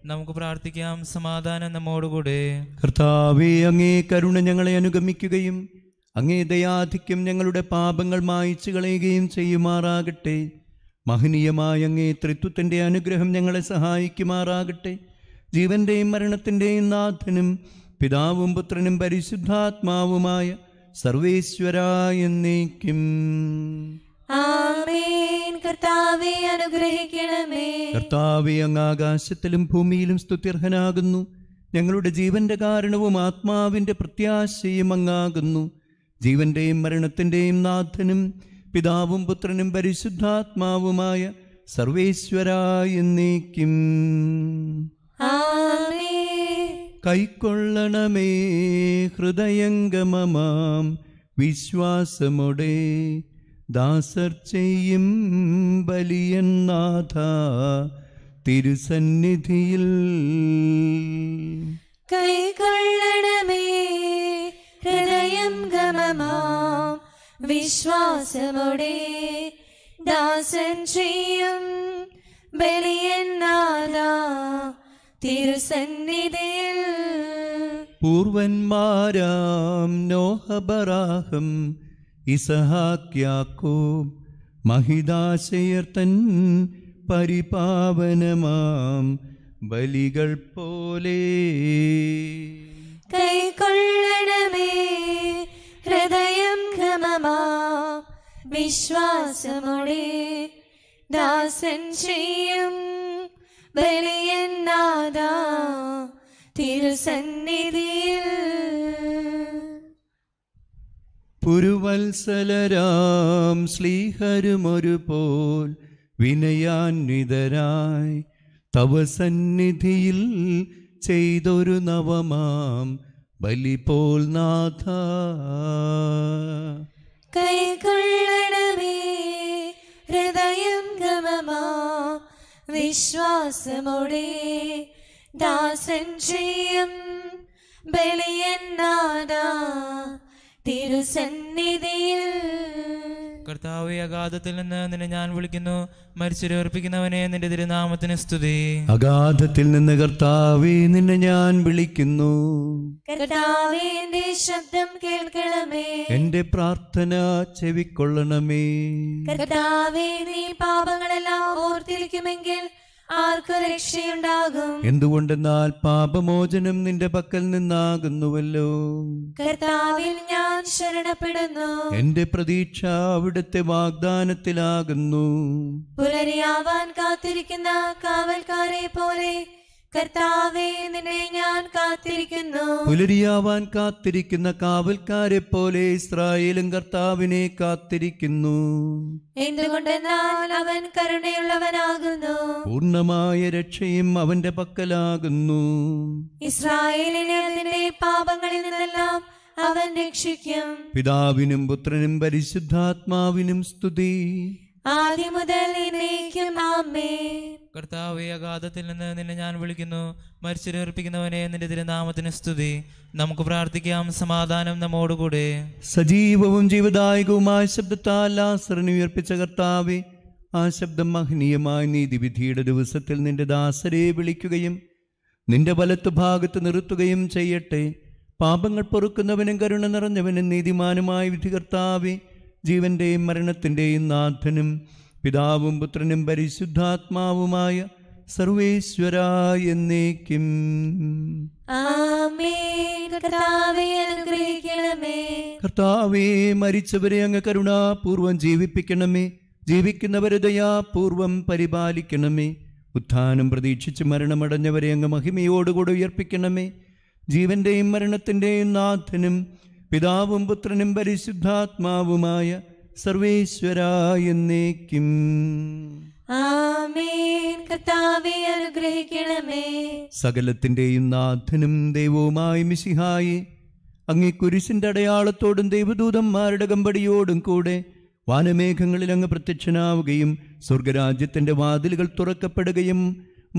നമുക്ക് പ്രാർത്ഥിക്കാം സമാധാനം നമ്മോടുകൂടെ കർത്താവെ അങ്ങേ കരുണ ഞങ്ങളെ അനുഗമിക്കുകയും അങ്ങേ ദയാധിക്യം ഞങ്ങളുടെ പാപങ്ങൾ മായിച്ചു കളയുകയും ചെയ്യുമാറാകട്ടെ മഹനീയമായ അങ്ങേ ത്രിത്വത്തിൻ്റെ അനുഗ്രഹം ഞങ്ങളെ സഹായിക്കുമാറാകട്ടെ ജീവൻ്റെയും മരണത്തിൻ്റെയും നാഥനും പിതാവും പുത്രനും പരിശുദ്ധാത്മാവുമായ സർവേശ്വരായ എന്നേക്കും കർത്താവെ അനുഗ്രഹിക്കണമേ അങ്ങ് ആകാശത്തിലും ഭൂമിയിലും സ്തുത്യർഹനാകുന്നു ഞങ്ങളുടെ ജീവന്റെ കാരണവും ആത്മാവിന്റെ പ്രത്യാശയും അങ്ങാകുന്നു ജീവന്റെയും മരണത്തിന്റെയും നാഥനും പിതാവും പുത്രനും പരിശുദ്ധാത്മാവുമായ സർവേശ്വരായ നീക്കും കൈക്കൊള്ളണമേ ഹൃദയംഗമമാം വിശ്വാസമൊടേ ദാസർ ചെയ്യും ബലിയന്നാഥ തിരുസന്നിധിയിൽ കൈകൊള്ളണമേ ഹൃദയം ഗമമാ വിശ്വാസമോടെ ദാസൻ ചെയ്യും ബലിയന്നാഥ തിരുസന്നിധിയിൽ പൂർവന്മാരാം നോഹബറാഹം ഇസഹാക്യാക്കോ മഹിദാശയർത്തൻ പരിപാവനമാം ബലികൾ പോലെ കൈക്കൊള്ളണമേ ഹൃദയം ഖമമാ വിശ്വാസമുടെ ദാസൻ ചെയ്യും ബലിയന്നാദ തിരുസന്നിധിയിൽ പുരുവത്സലരാം പോൽ വിനയാന്വിതരായി തവ സന്നിധിയിൽ ചെയ്തൊരു നവമാം ബലി പോൽ നാഥ ഹൃദയം ഗമമാ വിശ്വാസമോടെ ദാസൻ ചെയ്യും ബലിയന്നാദാ തിരുസന്നിധിയിൽ കർത്താവ് അഗാധത്തിൽ നിന്ന് നിന്നെ ഞാൻ വിളിക്കുന്നു മരിച്ചൊരുപ്പിക്കുന്നവനെ നിന്റെ തിരുനാമത്തിന് സ്തുതി അഗാധത്തിൽ നിന്ന് കർത്താവെ നിന്നെ ഞാൻ വിളിക്കുന്നു കർത്താവേ എന്റെ ശബ്ദം കേൾക്കണമേ എന്റെ പ്രാർത്ഥന ചെവിക്കൊള്ളണമേ കർത്താവേ നീ പാപങ്ങളെല്ലാം ഓർത്തിരിക്കുമെങ്കിൽ ആർക്കു രക്ഷയുണ്ടാകും എന്തുകൊണ്ടെന്നാൽ പാപമോചനം നിന്റെ പക്കൽ നിന്നാകുന്നുവല്ലോ കർത്താവിൽ ഞാൻ ശരണപ്പെടുന്നു എന്റെ പ്രതീക്ഷ അവിടുത്തെ വാഗ്ദാനത്തിലാകുന്നു പുലരിയാവാൻ കാത്തിരിക്കുന്ന കാവൽക്കാരെ പോലെ കർത്താവേ നിന്നെ ഞാൻ കാത്തിരിക്കുന്നു പുലരിയാവാൻ കാത്തിരിക്കുന്ന കാവൽക്കാരെ പോലെ ഇസ്രായേലും കർത്താവിനെ കാത്തിരിക്കുന്നു എന്തുകൊണ്ടെന്നാൽ അവൻ കരുണയുള്ളവനാകുന്നു പൂർണ്ണമായ രക്ഷയും അവന്റെ പക്കലാകുന്നു ഇസ്രായേലിനെ അതിന്റെ പാപങ്ങളിൽ നിന്നെല്ലാം അവൻ രക്ഷിക്കും പിതാവിനും പുത്രനും പരിശുദ്ധാത്മാവിനും സ്തുതി ആദ്യം മുതൽ കർത്താവെ അഗാധത്തിൽ നിന്ന് നിന്നെ ഞാൻ വിളിക്കുന്നു മരിച്ചിരർപ്പിക്കുന്നവനെ നിന്റെ തിരുനാമത്തിന് സ്തുതി നമുക്ക് പ്രാർത്ഥിക്കാം സമാധാനം നമ്മോടുകൂടെ സജീവവും ജീവദായകവുമായ ശബ്ദത്താൽ ആസറിനെ ഉയർപ്പിച്ച കർത്താവെ ആ ശബ്ദം മഹനീയമായ നീതിവിധിയുടെ ദിവസത്തിൽ നിന്റെ ദാസരെ വിളിക്കുകയും നിന്റെ വലത്തു ഭാഗത്ത് നിർത്തുകയും ചെയ്യട്ടെ പാപങ്ങൾ പൊറുക്കുന്നവനും കരുണ നിറഞ്ഞവനും നീതിമാനുമായ കർത്താവേ ജീവന്റെയും മരണത്തിൻ്റെയും നാഥനും പിതാവും പുത്രനും പരിശുദ്ധാത്മാവുമായ സർവേശ്വര എന്നേക്കും കർത്താവേ മരിച്ചവരെ അങ്ങ് കരുണാപൂർവം ജീവിപ്പിക്കണമേ ജീവിക്കുന്നവരെ ദയാപൂർവം പരിപാലിക്കണമേ ഉത്ഥാനം പ്രതീക്ഷിച്ച് മരണമടഞ്ഞവരെ അങ്ങ് മഹിമയോടുകൂടെ ഉയർപ്പിക്കണമേ ജീവന്റെയും മരണത്തിൻ്റെയും നാഥനും പിതാവും പുത്രനും പരിശുദ്ധാത്മാവുമായ സർവേശ്വര എന്നേക്കും സകലത്തിന്റെയും നാഥനും ദൈവവുമായി മിശിഹായി അങ്ങേ കുരിശിന്റെ അടയാളത്തോടും ദൈവദൂതന്മാരുടെ കമ്പടിയോടും കൂടെ വാനമേഘങ്ങളിൽ അങ്ങ് പ്രത്യക്ഷനാവുകയും സ്വർഗരാജ്യത്തിന്റെ വാതിലുകൾ തുറക്കപ്പെടുകയും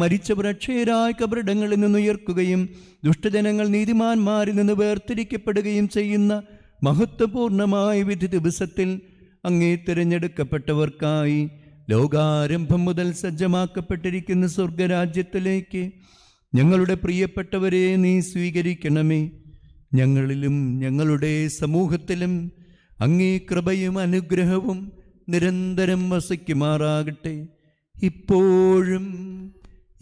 മരിച്ചവർ അക്ഷയരായ കബറിടങ്ങളിൽ ഉയർക്കുകയും ദുഷ്ടജനങ്ങൾ നീതിമാന്മാരിൽ നിന്ന് വേർതിരിക്കപ്പെടുകയും ചെയ്യുന്ന മഹത്വപൂർണമായ വിധി ദിവസത്തിൽ അങ്ങേ തിരഞ്ഞെടുക്കപ്പെട്ടവർക്കായി ലോകാരംഭം മുതൽ സജ്ജമാക്കപ്പെട്ടിരിക്കുന്ന സ്വർഗരാജ്യത്തിലേക്ക് ഞങ്ങളുടെ പ്രിയപ്പെട്ടവരെ നീ സ്വീകരിക്കണമേ ഞങ്ങളിലും ഞങ്ങളുടെ സമൂഹത്തിലും അങ്ങേ കൃപയും അനുഗ്രഹവും നിരന്തരം വസിക്കുമാറാകട്ടെ ഇപ്പോഴും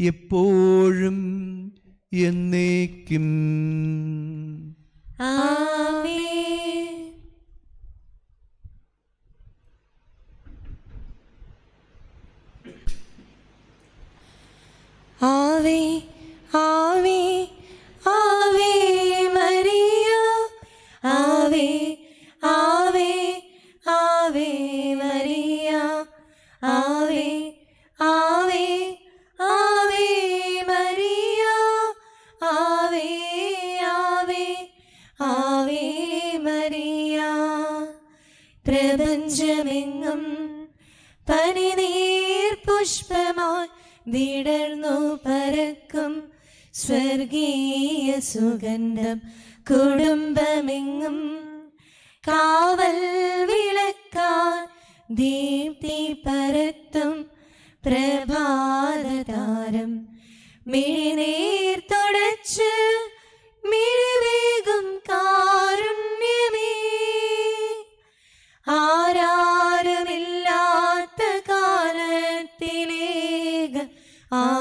എപ്പോഴും എന്നേക്കും ആവേ ആവേ ആവേ മരിയ ആവേ ആ പനിനീർ പുഷ്പമായി വിടർന്നു പരക്കും സ്വർഗീയ സുഗന്ധം കുടുംബമെങ്ങും കാവൽ വിളക്കാൻ ദീപ്തി പരത്തും പ്രഭാതതാരം മിഴിനീർ തുടച്ച് മിഴിവേകും കാരുണ്യമേ ആരാ oh.